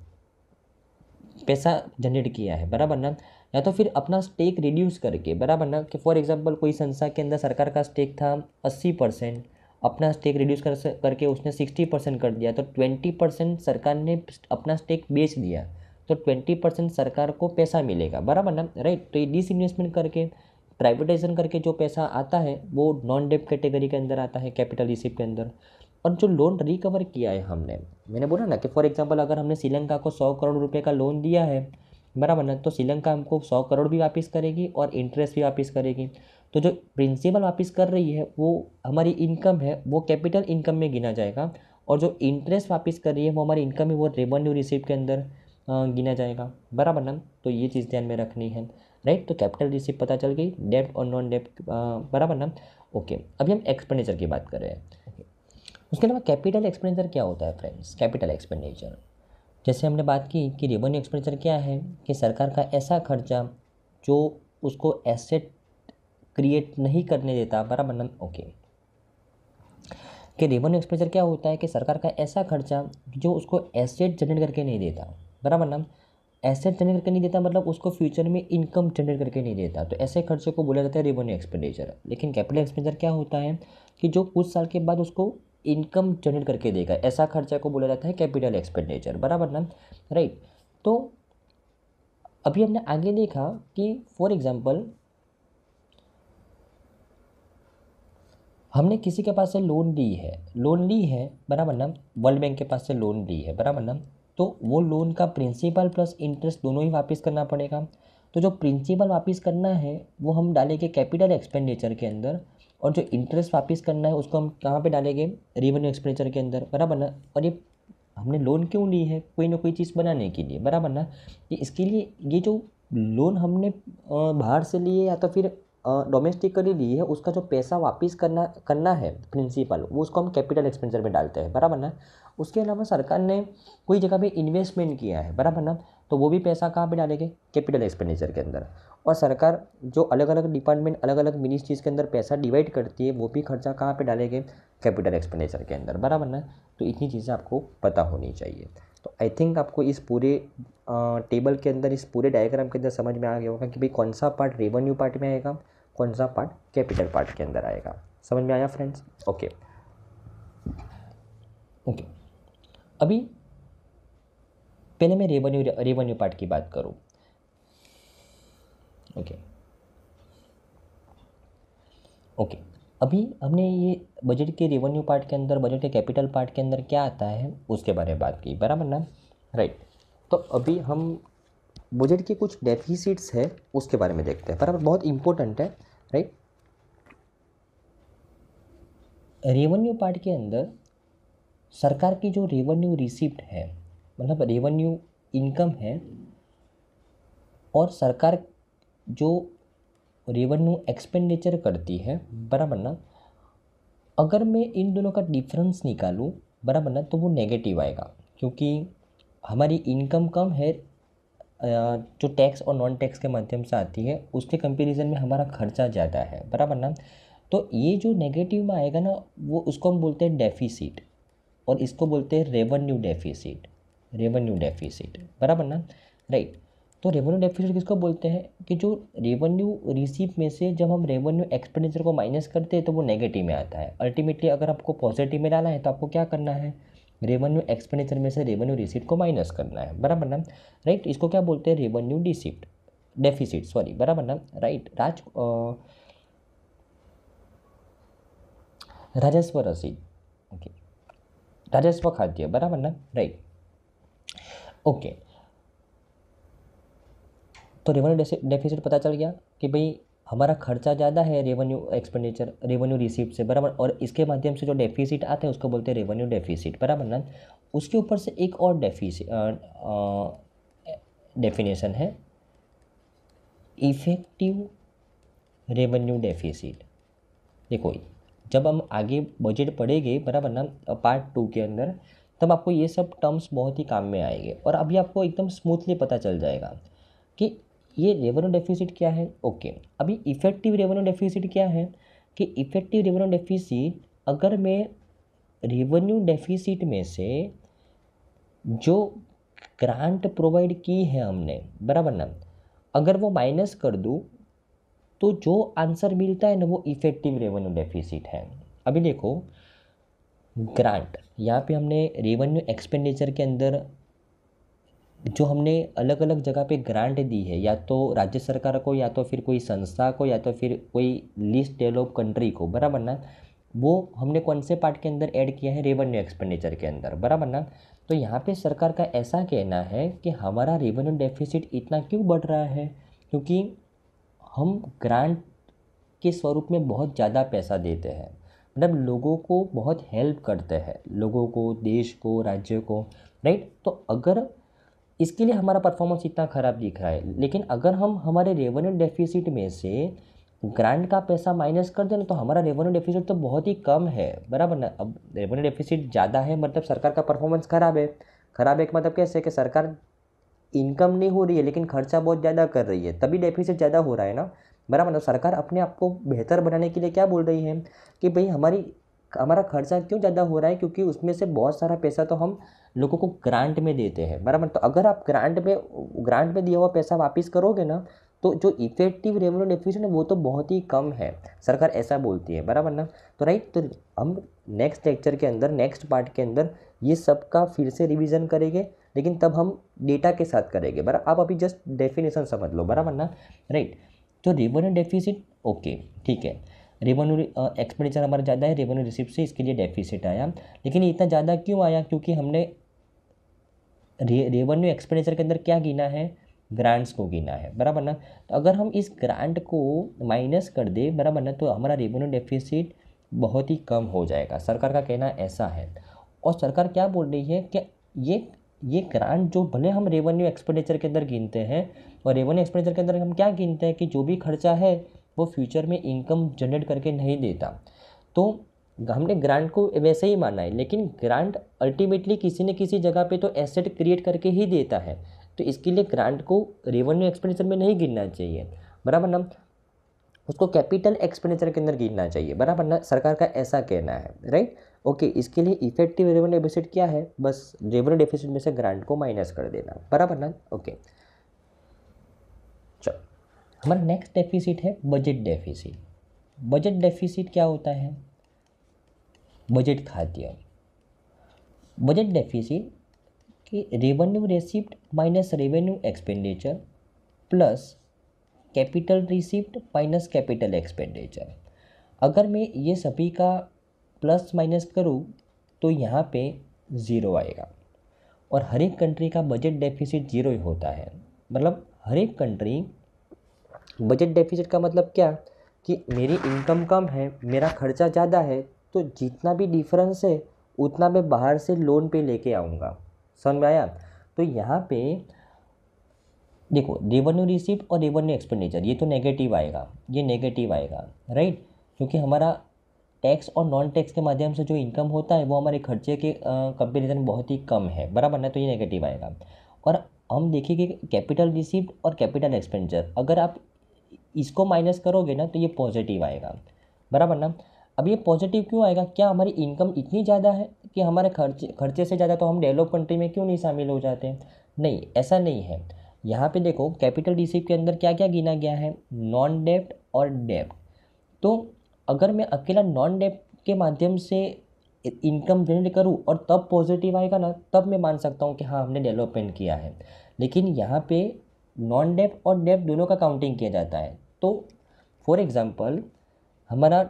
Speaker 1: पैसा जनरेट किया है बराबर ना या तो फिर अपना स्टेक रिड्यूस करके बराबर ना कि फॉर एग्जांपल कोई संस्था के अंदर सरकार का स्टेक था अस्सी परसेंट अपना स्टेक रिड्यूस कर करके उसने सिक्सटी परसेंट कर दिया तो ट्वेंटी परसेंट सरकार ने अपना स्टेक बेच दिया तो ट्वेंटी परसेंट सरकार को पैसा मिलेगा बराबर ना राइट तो ये डिस इन्वेस्टमेंट करके प्राइवेटाइजेशन करके जो पैसा आता है वो नॉन डेप कैटेगरी के अंदर आता है कैपिटल रिसिप e के अंदर और जो लोन रिकवर किया है हमने मैंने बोला ना कि फॉर एग्जांपल अगर हमने श्रीलंका को सौ करोड़ रुपए का लोन दिया है बराबर ना तो श्रीलंका हमको सौ करोड़ भी वापस करेगी और इंटरेस्ट भी वापस करेगी तो जो प्रिंसिपल वापस कर रही है वो हमारी इनकम है वो कैपिटल इनकम में गिना जाएगा और जो इंटरेस्ट वापस कर रही है वो हमारी इनकम है वो रेवेन्यू रिसिप्ट के अंदर गिना जाएगा बराबर ना तो ये चीज़ ध्यान में रखनी है राइट तो कैपिटल रिसिप पता चल गई डेप्ट और नॉन डेप्ट बराबर ना ओके अभी हम एक्सपेंडिचर की बात कर रहे हैं उसके अलावा कैपिटल एक्सपेंडिचर क्या होता है फ्रेंड्स कैपिटल एक्सपेंडिचर जैसे हमने बात की कि रेवेन्यू एक्सपेंडिचर क्या है कि सरकार का ऐसा खर्चा जो उसको एसेट क्रिएट नहीं करने देता बराबर ना ओके कि रेवेन्यू एक्सपेंडिचर क्या होता है कि सरकार का ऐसा खर्चा जो उसको एसेट जनरेट करके नहीं देता बराबर ना एसेट जनरेट करके नहीं देता मतलब उसको फ्यूचर में इनकम जनरेट करके नहीं देता तो ऐसे खर्चे को बोला जाता है रेवेन्यू एक्सपेंडिचर लेकिन कैपिटल एक्सपेंडिचर क्या होता है कि जो कुछ साल के बाद उसको इनकम जनरेट करके देगा ऐसा खर्चा को बोला जाता है कैपिटल एक्सपेंडिचर बराबर ना राइट तो अभी हमने आगे देखा कि फॉर एग्ज़ाम्पल हमने किसी के पास से लोन ली है लोन ली है बराबर ना वर्ल्ड बैंक के पास से लोन ली है बराबर ना तो वो लोन का प्रिंसिपल प्लस इंटरेस्ट दोनों ही वापस करना पड़ेगा तो जो प्रिंसिपल वापस करना है वो हम डालेंगे कैपिटल एक्सपेंडिचर के अंदर और जो इंटरेस्ट वापस करना है उसको हम कहाँ पे डालेंगे रेवेन्यू एक्सपेंडिचर के अंदर बराबर ना और ये हमने लोन क्यों ली है कोई ना कोई चीज़ बनाने के लिए बराबर ना इसके लिए ये जो लोन हमने बाहर से लिए या तो फिर डोमेस्टिकली ली है उसका जो पैसा वापस करना करना है प्रिंसिपल वो उसको हम कैपिटल एक्सपेंडिचर में डालते हैं बराबर ना उसके अलावा सरकार ने कोई जगह पे इन्वेस्टमेंट किया है बराबर ना तो वो भी पैसा कहाँ पे डालेंगे कैपिटल एक्सपेंडिचर के अंदर और सरकार जो अलग अलग डिपार्टमेंट अलग अलग मिनिस्ट्रीज़ के अंदर पैसा डिवाइड करती है वो भी खर्चा कहाँ पे डालेंगे कैपिटल एक्सपेंडिचर के अंदर बराबर ना तो इतनी चीज़ें आपको पता होनी चाहिए तो आई थिंक आपको इस पूरे आ, टेबल के अंदर इस पूरे डायग्राम के अंदर समझ में आ गया होगा कि भाई कौन सा पार्ट रेवेन्यू पार्ट में आएगा कौन सा पार्ट कैपिटल पार्ट के अंदर आएगा समझ में आया फ्रेंड्स ओके ओके अभी पहले मैं रेवेन्यू रेवेन्यू पार्ट की बात करूँ ओके ओके अभी हमने ये बजट के रेवेन्यू पार्ट के अंदर बजट के कैपिटल पार्ट के अंदर क्या आता है उसके बारे में बात की बराबर ना राइट तो अभी हम बजट के कुछ डेफिसिट्स है उसके बारे में देखते हैं बराबर बहुत इंपॉर्टेंट है राइट रेवेन्यू पार्ट के अंदर सरकार की जो रेवेन्यू रिसिप्ट है मतलब रेवेन्यू इनकम है और सरकार जो रेवेन्यू एक्सपेंडिचर करती है बराबर ना अगर मैं इन दोनों का डिफरेंस निकालूँ बराबर ना तो वो नेगेटिव आएगा क्योंकि हमारी इनकम कम है जो टैक्स और नॉन टैक्स के माध्यम से आती है उसके कंपैरिजन में हमारा खर्चा ज़्यादा है बराबर ना तो ये जो नेगेटिव में आएगा ना वो उसको हम बोलते हैं डेफिसिट और इसको बोलते हैं रेवेन्यू डेफिसिट रेवेन्यू डेफिसिट बराबर ना राइट तो रेवेन्यू डेफिसिट किसको बोलते हैं कि जो रेवेन्यू रिसीव में से जब हम रेवेन्यू एक्सपेंडिचर को माइनस करते हैं तो वो नेगेटिव में आता है अल्टीमेटली अगर आपको पॉजिटिव में लाना है तो आपको क्या करना है रेवेन्यू एक्सपेंडिचर में से रेवेन्यू रिसिप्ट को माइनस करना है बराबर ना राइट इसको क्या बोलते हैं रेवेन्यू डिसिप्ट डेफिसिट सॉरी बराबर ना राइट राज राजस्व रसीद ओके राजस्व खाद्य बराबर ना राइट ओके तो रेवेन्यू डेफिसिट पता चल गया कि भाई हमारा खर्चा ज़्यादा है रेवेन्यू एक्सपेंडिचर रेवेन्यू रिसीप्ट से बराबर और इसके माध्यम से जो डेफिसिट आता है उसको बोलते हैं रेवेन्यू डेफिसिट बराबर ना उसके ऊपर से एक और डेफिसिट डेफिनेशन है इफेक्टिव रेवेन्यू डेफिसिट देखो जब हम आगे बजट पढ़ेंगे बराबर ना पार्ट टू के अंदर तब आपको ये सब टर्म्स बहुत ही काम में आएंगे और अभी आपको एकदम स्मूथली पता चल जाएगा कि ये रेवेन्यू डेफिसिट क्या है ओके अभी इफेक्टिव रेवेन्यू डेफिसिट क्या है कि इफेक्टिव रेवेन्यू डेफिसिट अगर मैं रेवेन्यू डेफिसिट में से जो ग्रांट प्रोवाइड की है हमने बराबर ना अगर वो माइनस कर दूँ तो जो आंसर मिलता है ना वो इफेक्टिव रेवेन्यू डेफिसिट है अभी देखो ग्रांट यहाँ पे हमने रेवेन्यू एक्सपेंडिचर के अंदर जो हमने अलग अलग जगह पे ग्रांट दी है या तो राज्य सरकार को या तो फिर कोई संस्था को या तो फिर कोई लिस्ट डेवलप कंट्री को बराबर ना वो हमने कौन से पार्ट के अंदर ऐड किया है रेवेन्यू एक्सपेंडिचर के अंदर बराबर ना तो यहाँ पे सरकार का ऐसा कहना है कि हमारा रेवेन्यू डेफिसिट इतना क्यों बढ़ रहा है क्योंकि हम ग्रांट के स्वरूप में बहुत ज़्यादा पैसा देते हैं मतलब लोगों को बहुत हेल्प करते हैं लोगों को देश को राज्य को राइट तो अगर इसके लिए हमारा परफॉर्मेंस इतना ख़राब दिख रहा है लेकिन अगर हम हमारे रेवेन्यू डेफिसिट में से ग्रांट का पैसा माइनस कर देना तो हमारा रेवेन्यू डेफिसिट तो बहुत ही कम है बराबर ना अब रेवेन्यू डेफिसिट ज़्यादा है मतलब सरकार का परफॉर्मेंस ख़राब है ख़राब है मतलब कैसे कि सरकार इनकम नहीं हो रही है लेकिन खर्चा बहुत ज़्यादा कर रही है तभी डेफिसिट ज़्यादा हो रहा है ना बराबर मतलब सरकार अपने आप को बेहतर बनाने के लिए क्या बोल रही है कि भाई हमारी हमारा खर्चा क्यों ज़्यादा हो रहा है क्योंकि उसमें से बहुत सारा पैसा तो हम लोगों को ग्रांट में देते हैं बराबर मतलब, तो अगर आप ग्रांट में ग्रांट में दिया हुआ पैसा वापस करोगे ना तो जो इफेक्टिव रेवेन्यू डेफिशन है वो तो बहुत ही कम है सरकार ऐसा बोलती है बराबर ना मतलब, तो राइट तो हम नेक्स्ट लेक्चर के अंदर नेक्स्ट पार्ट के अंदर ये सब का फिर से रिविज़न करेंगे लेकिन तब हम डेटा के साथ करेंगे बराबर आप अभी जस्ट डेफिनेशन समझ लो बराबर ना राइट तो रेवेन्यू डेफिसिट ओके ठीक है रेवेन्यू एक्सपेंडिचर uh, हमारा ज़्यादा है रेवेन्यू रिसिप्ट से इसके लिए डेफिसिट आया लेकिन इतना ज़्यादा क्यों आया क्योंकि हमने रे, रेवेन्यू एक्सपेंडिचर के अंदर क्या गिना है ग्रांट्स को गिना है बराबर ना तो अगर हम इस ग्रांट को माइनस कर दें बराबर ना तो हमारा रेवेन्यू डेफिसिट बहुत ही कम हो जाएगा सरकार का कहना ऐसा है और सरकार क्या बोल रही है कि ये ये ग्रांट जो भले हम रेवेन्यू एक्सपेंडिचर के अंदर गिनते हैं और रेवेन्यू एक्सपेंडिचर के अंदर हम क्या गिनते हैं कि जो भी खर्चा है वो फ्यूचर में इनकम जनरेट करके नहीं देता तो हमने ग्रांट को वैसे ही माना है लेकिन ग्रांट अल्टीमेटली किसी न किसी जगह पे तो एसेट क्रिएट करके ही देता है तो इसके लिए ग्रांट को रेवेन्यू एक्सपेंडिचर में नहीं गिनना चाहिए बराबर ना उसको कैपिटल एक्सपेंडिचर के अंदर गिनना चाहिए बराबर ना सरकार का ऐसा कहना है राइट ओके इसके लिए इफेक्टिव रेवेन्यू डेफिसिट क्या है बस रेवेन्यू डेफिसिट में से ग्रांट को माइनस कर देना बराबर ना ओके हमारा नेक्स्ट डेफिसिट है बजट डेफिसिट बजट डेफिसिट क्या होता है बजट खाद्य बजट डेफिसिट कि revenue receipt minus revenue expenditure plus capital receipt minus capital expenditure अगर मैं ये सभी का प्लस माइनस करूँ तो यहाँ पे ज़ीरो आएगा और हर एक कंट्री का बजट डेफिसिट ज़ीरो ही होता है मतलब हर एक कंट्री बजट डेफिसिट का मतलब क्या कि मेरी इनकम कम है मेरा खर्चा ज़्यादा है तो जितना भी डिफरेंस है उतना मैं बाहर से लोन पे लेके आऊँगा समझ में आया तो यहाँ पे देखो रेवेन्यू रिसिप्ट और रेवेन्यू एक्सपेंडिचर ये तो नेगेटिव आएगा ये नेगेटिव आएगा राइट क्योंकि हमारा टैक्स और नॉन टैक्स के माध्यम से जो इनकम होता है वो हमारे खर्चे के कंपेरिजन बहुत ही कम है बराबर ना तो ये नेगेटिव आएगा और हम देखेंगे कैपिटल रिसिप्ट और कैपिटल एक्सपेंडिचर अगर आप इसको माइनस करोगे ना तो ये पॉजिटिव आएगा बराबर ना अब ये पॉजिटिव क्यों आएगा क्या हमारी इनकम इतनी ज़्यादा है कि हमारे खर्चे खर्चे से ज़्यादा तो हम डेवलप कंट्री में क्यों नहीं शामिल हो जाते नहीं ऐसा नहीं है यहाँ पे देखो कैपिटल रिसीव के अंदर क्या क्या गिना गया है नॉन डेप्ट और डेप्ट तो अगर मैं अकेला नॉन डेप्ट के माध्यम से इनकम जनरेट करूँ और तब पॉजिटिव आएगा ना तब मैं मान सकता हूँ कि हाँ हमने डेवलपमेंट किया है लेकिन यहाँ पे नॉन डेप और डेप दोनों का काउंटिंग किया जाता है तो फॉर एग्ज़ाम्पल हमारा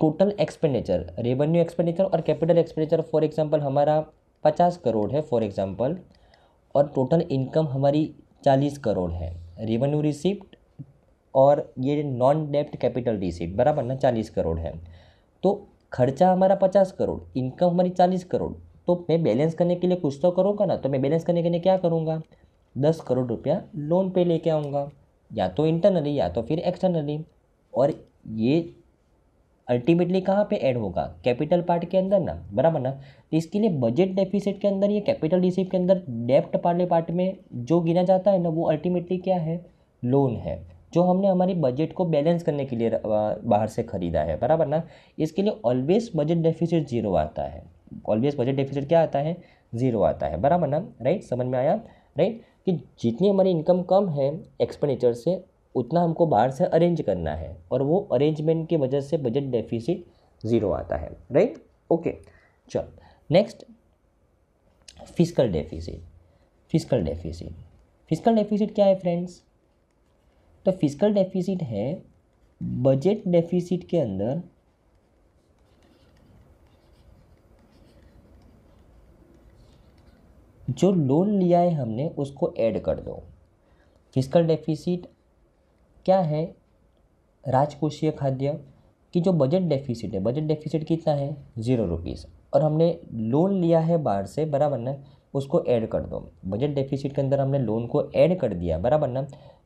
Speaker 1: टोटल एक्सपेंडिचर रेवेन्यू एक्सपेंडिचर और कैपिटल एक्सपेंडिचर फॉर एग्ज़ाम्पल हमारा पचास करोड़ है फॉर एग्ज़ाम्पल और टोटल इनकम हमारी चालीस करोड़ है रेवेन्यू रिसिप्ट और ये नॉन डेप्ट कैपिटल रिसिप्ट बराबर ना चालीस करोड़ है तो खर्चा हमारा पचास करोड़ इनकम हमारी चालीस करोड़ तो मैं बैलेंस करने के लिए कुछ तो करूँगा ना तो मैं बैलेंस करने के लिए क्या करूँगा दस करोड़ रुपया लोन पे लेके आऊँगा या तो इंटरनली या तो फिर एक्सटर्नली और ये अल्टीमेटली कहाँ पे ऐड होगा कैपिटल पार्ट के अंदर ना बराबर ना तो इसके लिए बजट डेफिसिट के अंदर या कैपिटल रिसीव के अंदर डेप्ट पार्ले पार्ट में जो गिना जाता है ना वो अल्टीमेटली क्या है लोन है जो हमने हमारी बजट को बैलेंस करने के लिए बाहर से ख़रीदा है बराबर ना इसके लिए ऑलवेज बजट डेफिसिट ज़ीरो आता है ऑलवेज बजट डेफिसिट क्या आता है ज़ीरो आता है बराबर ना राइट समझ में आया राइट कि जितनी हमारी इनकम कम है एक्सपेंडिचर से उतना हमको बाहर से अरेंज करना है और वो अरेंजमेंट की वजह से बजट डेफिसिट ज़ीरो आता है राइट ओके चल next physical deficit physical deficit physical deficit क्या है फ्रेंड्स तो फिजिकल डेफिसिट है बजट डेफिसिट के अंदर जो लोन लिया है हमने उसको ऐड कर दो फिजिकल डेफिसिट क्या है राजकोषीय खाद्य कि जो बजट डेफिसिट है बजट डेफिसिट कितना है ज़ीरो रुपीज़ और हमने लोन लिया है बाहर से बराबर ना उसको ऐड कर दो बजट डेफिसिट के अंदर हमने लोन को ऐड कर दिया बराबर ना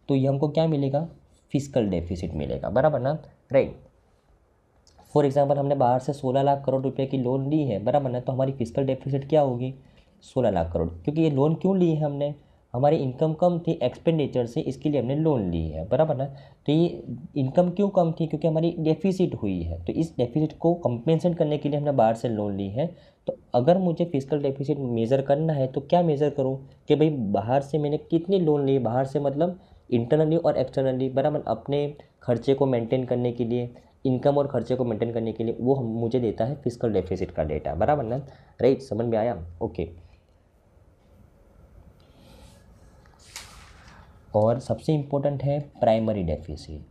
Speaker 1: तो ये हमको क्या मिलेगा फिजिकल डेफिसिट मिलेगा बराबर ना राइट फॉर एग्ज़ाम्पल हमने बाहर से सोलह लाख करोड़ रुपये की लोन ली है बराबर ना तो हमारी फिजिकल डेफिसिट क्या होगी सोलह लाख करोड़ क्योंकि ये लोन क्यों लिए है हमने हमारी इनकम कम थी एक्सपेंडिचर से इसके लिए हमने लोन ली है बराबर ना तो ये इनकम क्यों कम थी क्योंकि हमारी डेफिसिट हुई है तो इस डेफिसिट को कंपेंसेट करने के लिए हमने बाहर से लोन ली है तो अगर मुझे फिजिकल डेफिसिट मेज़र करना है तो क्या मेज़र करूँ कि भाई बाहर से मैंने कितनी लोन ली बाहर से मतलब इंटरनली और एक्सटर्नली बराबर अपने खर्चे को मेंटेन करने के लिए इनकम और खर्चे को मेंटेन करने के लिए वो हम मुझे देता है फिजिकल डेफिसिट का डेटा बराबर ना राइट समझ में आया ओके और सबसे इम्पोर्टेंट है primary deficit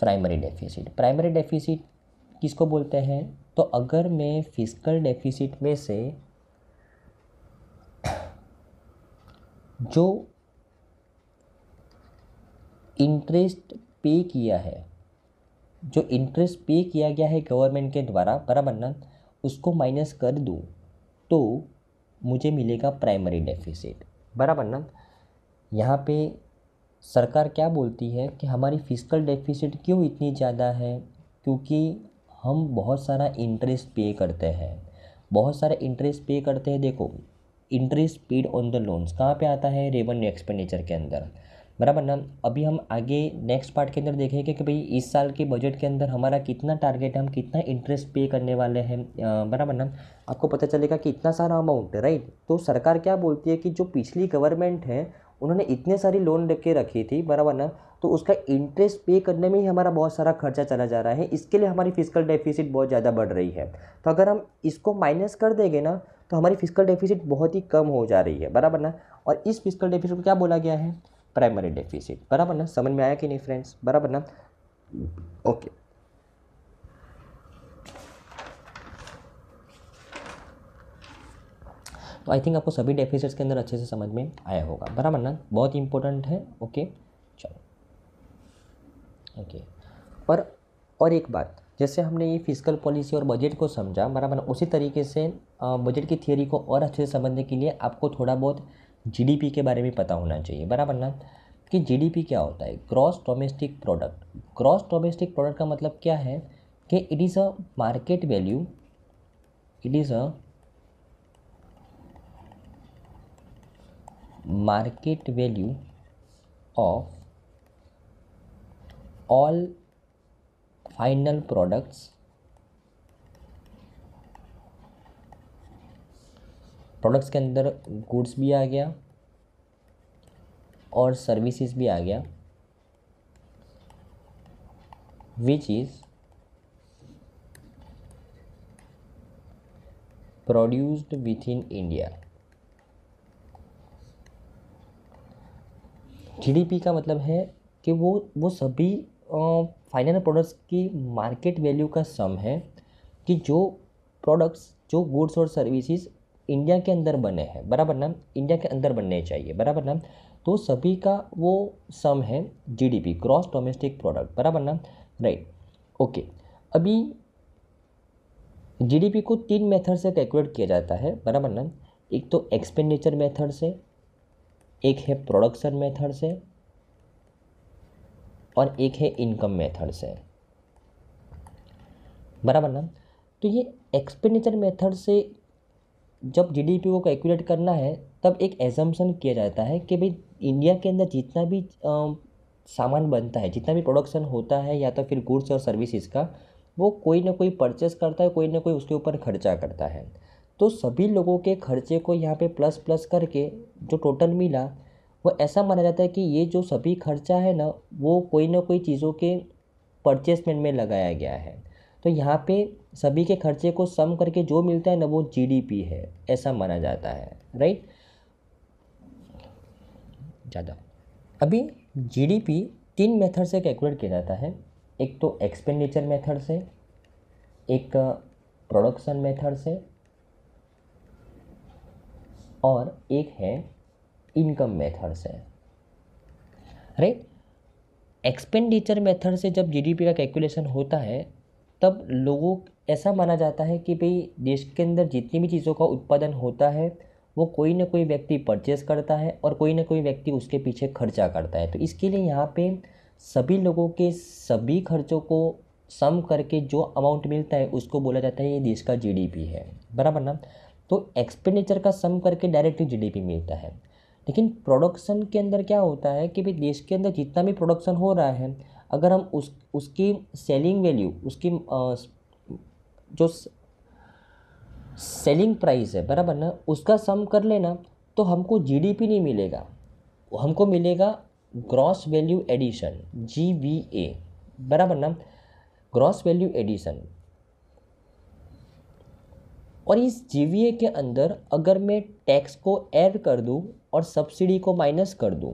Speaker 1: primary deficit primary deficit किसको बोलते हैं तो अगर मैं फिजिकल डेफिसिट में से जो इंटरेस्ट पे किया है जो इंटरेस्ट पे किया गया है गवर्नमेंट के द्वारा बराबर ना उसको माइनस कर दूँ तो मुझे मिलेगा प्राइमरी डेफिसिट बराबर ना यहाँ पे सरकार क्या बोलती है कि हमारी फिजिकल डेफिसिट क्यों इतनी ज़्यादा है क्योंकि हम बहुत सारा इंटरेस्ट पे करते हैं बहुत सारे इंटरेस्ट पे करते हैं देखो interest paid on the loans कहाँ पे आता है रेवेन्यू एक्सपेंडिचर के अंदर बराबर ना अभी हम आगे नेक्स्ट पार्ट के अंदर देखेंगे कि भाई इस साल के बजट के अंदर हमारा कितना टारगेट है हम कितना इंटरेस्ट पे करने वाले हैं बराबर ना आपको पता चलेगा कि इतना सारा अमाउंट राइट तो सरकार क्या बोलती है कि जो पिछली गवर्नमेंट है उन्होंने इतने सारी लोन लेके रखी थी बराबर ना तो उसका इंटरेस्ट पे करने में ही हमारा बहुत सारा खर्चा चला जा रहा है इसके लिए हमारी फिजिकल डेफिसिट बहुत ज़्यादा बढ़ रही है तो अगर हम इसको माइनस कर देंगे ना तो हमारी फिजिकल डेफिसिट बहुत ही कम हो जा रही है बराबर ना और इस फिजिकल डेफिसिट को क्या बोला गया है प्राइमरी डेफिसिट बराबर ना समझ में आया कि नहीं फ्रेंड्स बराबर ना ओके तो आई थिंक आपको सभी डेफिसिट्स के अंदर अच्छे से समझ में आया होगा बराबर ना बहुत इंपॉर्टेंट है ओके चलो ओके पर और एक बात जैसे हमने ये फिजिकल पॉलिसी और बजट को समझा बराबर ना उसी तरीके से बजट की थियोरी को और अच्छे से समझने के लिए आपको थोड़ा बहुत जीडीपी के बारे में पता होना चाहिए बराबर ना कि जीडीपी क्या होता है gross domestic product gross domestic product का मतलब क्या है कि it is a market value it is a market value of all final products products के अंदर गुड्स भी आ गया और सर्विसेज भी आ गया which is produced within India GDP का मतलब है कि वो वो सभी फाइनल प्रोडक्ट्स की मार्केट वैल्यू का सम है कि जो प्रोडक्ट्स जो गुड्स और सर्विसेज इंडिया के अंदर बने हैं बराबर ना इंडिया के अंदर बनने चाहिए बराबर ना तो सभी का वो सम है जीडीपी ग्रॉस डोमेस्टिक प्रोडक्ट बराबर ना राइट ओके अभी जीडीपी को तीन मेथड से कैलकुलेट किया जाता है बराबर ना एक तो एक्सपेंडिचर मेथड से एक है प्रोडक्शन मेथड से और एक है इनकम मेथड से बराबर ना तो ये एक्सपेंडिचर मेथड से जब जी को कैलकुलेट करना है तब एक एजम्पन किया जाता है कि भाई इंडिया के अंदर जितना भी सामान बनता है जितना भी प्रोडक्शन होता है या तो फिर गुड्स और सर्विसेज का वो कोई ना कोई परचेस करता है कोई ना कोई उसके ऊपर खर्चा करता है तो सभी लोगों के खर्चे को यहाँ पे प्लस प्लस करके जो टोटल मिला वो ऐसा माना जाता है कि ये जो सभी खर्चा है ना वो कोई ना कोई चीज़ों के परचेसमेंट में लगाया गया है तो यहाँ पे सभी के खर्चे को सम करके जो मिलता है ना वो जीडीपी है ऐसा माना जाता है राइट ज़्यादा अभी जीडीपी तीन मेथड से कैलकुलेट किया जाता है एक तो एक्सपेंडिचर मेथड से एक प्रोडक्शन मेथड से और एक है इनकम मेथड से राइट एक्सपेंडिचर मेथड से जब जीडीपी का कैलकुलेशन होता है तब लोगों ऐसा माना जाता है कि भाई देश के अंदर जितनी भी चीज़ों का उत्पादन होता है वो कोई ना कोई व्यक्ति परचेस करता है और कोई ना कोई व्यक्ति उसके पीछे खर्चा करता है तो इसके लिए यहाँ पे सभी लोगों के सभी खर्चों को सम करके जो अमाउंट मिलता है उसको बोला जाता है ये देश का जीडीपी है बराबर ना तो एक्सपेंडिचर का सम करके डायरेक्टली जीडीपी मिलता है लेकिन प्रोडक्शन के अंदर क्या होता है कि भाई देश के अंदर जितना भी प्रोडक्शन हो रहा है अगर हम उस उसकी सेलिंग वैल्यू उसकी जो सेलिंग प्राइस है बराबर ना उसका सम कर लेना तो हमको जीडीपी नहीं मिलेगा हमको मिलेगा gross value addition G V A बराबर ना ग्रॉस वैल्यू एडिशन और इस जी के अंदर अगर मैं टैक्स को ऐड कर दूं और सब्सिडी को माइनस कर दूं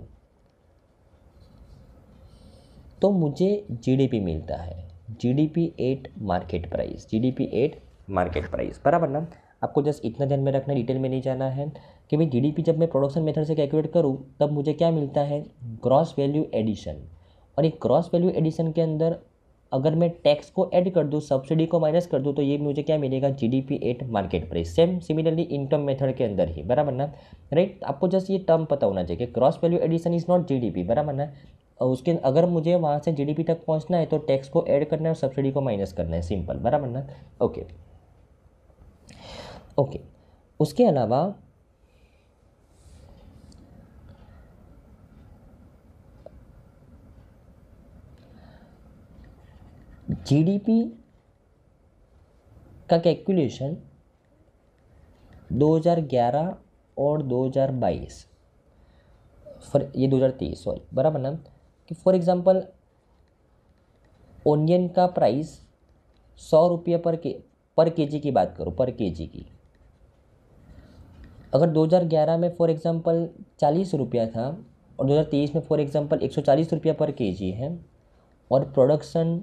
Speaker 1: तो मुझे जीडीपी मिलता है G D P at market price G D P at market price बराबर ना आपको जस्ट इतना ध्यान में रखना डिटेल में नहीं जाना है कि भाई जीडीपी जब मैं प्रोडक्शन मेथड से कैलकुलेट करूँ तब मुझे क्या मिलता है ग्रॉस वैल्यू एडिशन और ये ग्रॉस वैल्यू एडिशन के अंदर अगर मैं टैक्स को ऐड कर दूँ सब्सिडी को माइनस कर दूँ तो ये मुझे क्या मिलेगा G D P at market price same similarly income method के अंदर ही बराबर ना राइट आपको जस्ट ये टर्म पता होना चाहिए कि gross value addition is not G D P बराबर ना उसके अगर मुझे वहाँ से जीडीपी तक पहुँचना है तो टैक्स को ऐड करना है और सब्सिडी को माइनस करना है सिंपल बराबर ना ओके ओके उसके अलावा जीडीपी का कैलकुलेशन 2011 और 2022 फर ये 2023 सॉरी बराबर ना कि फॉर एग्ज़ाम्पल ओनियन का प्राइस सौ रुपये पर के पर के की बात करो पर के की अगर 2011 में फॉर एग्ज़ाम्पल चालीस रुपया था और 2023 में फॉर एग्ज़ाम्पल एक सौ चालीस रुपया पर के है और प्रोडक्शन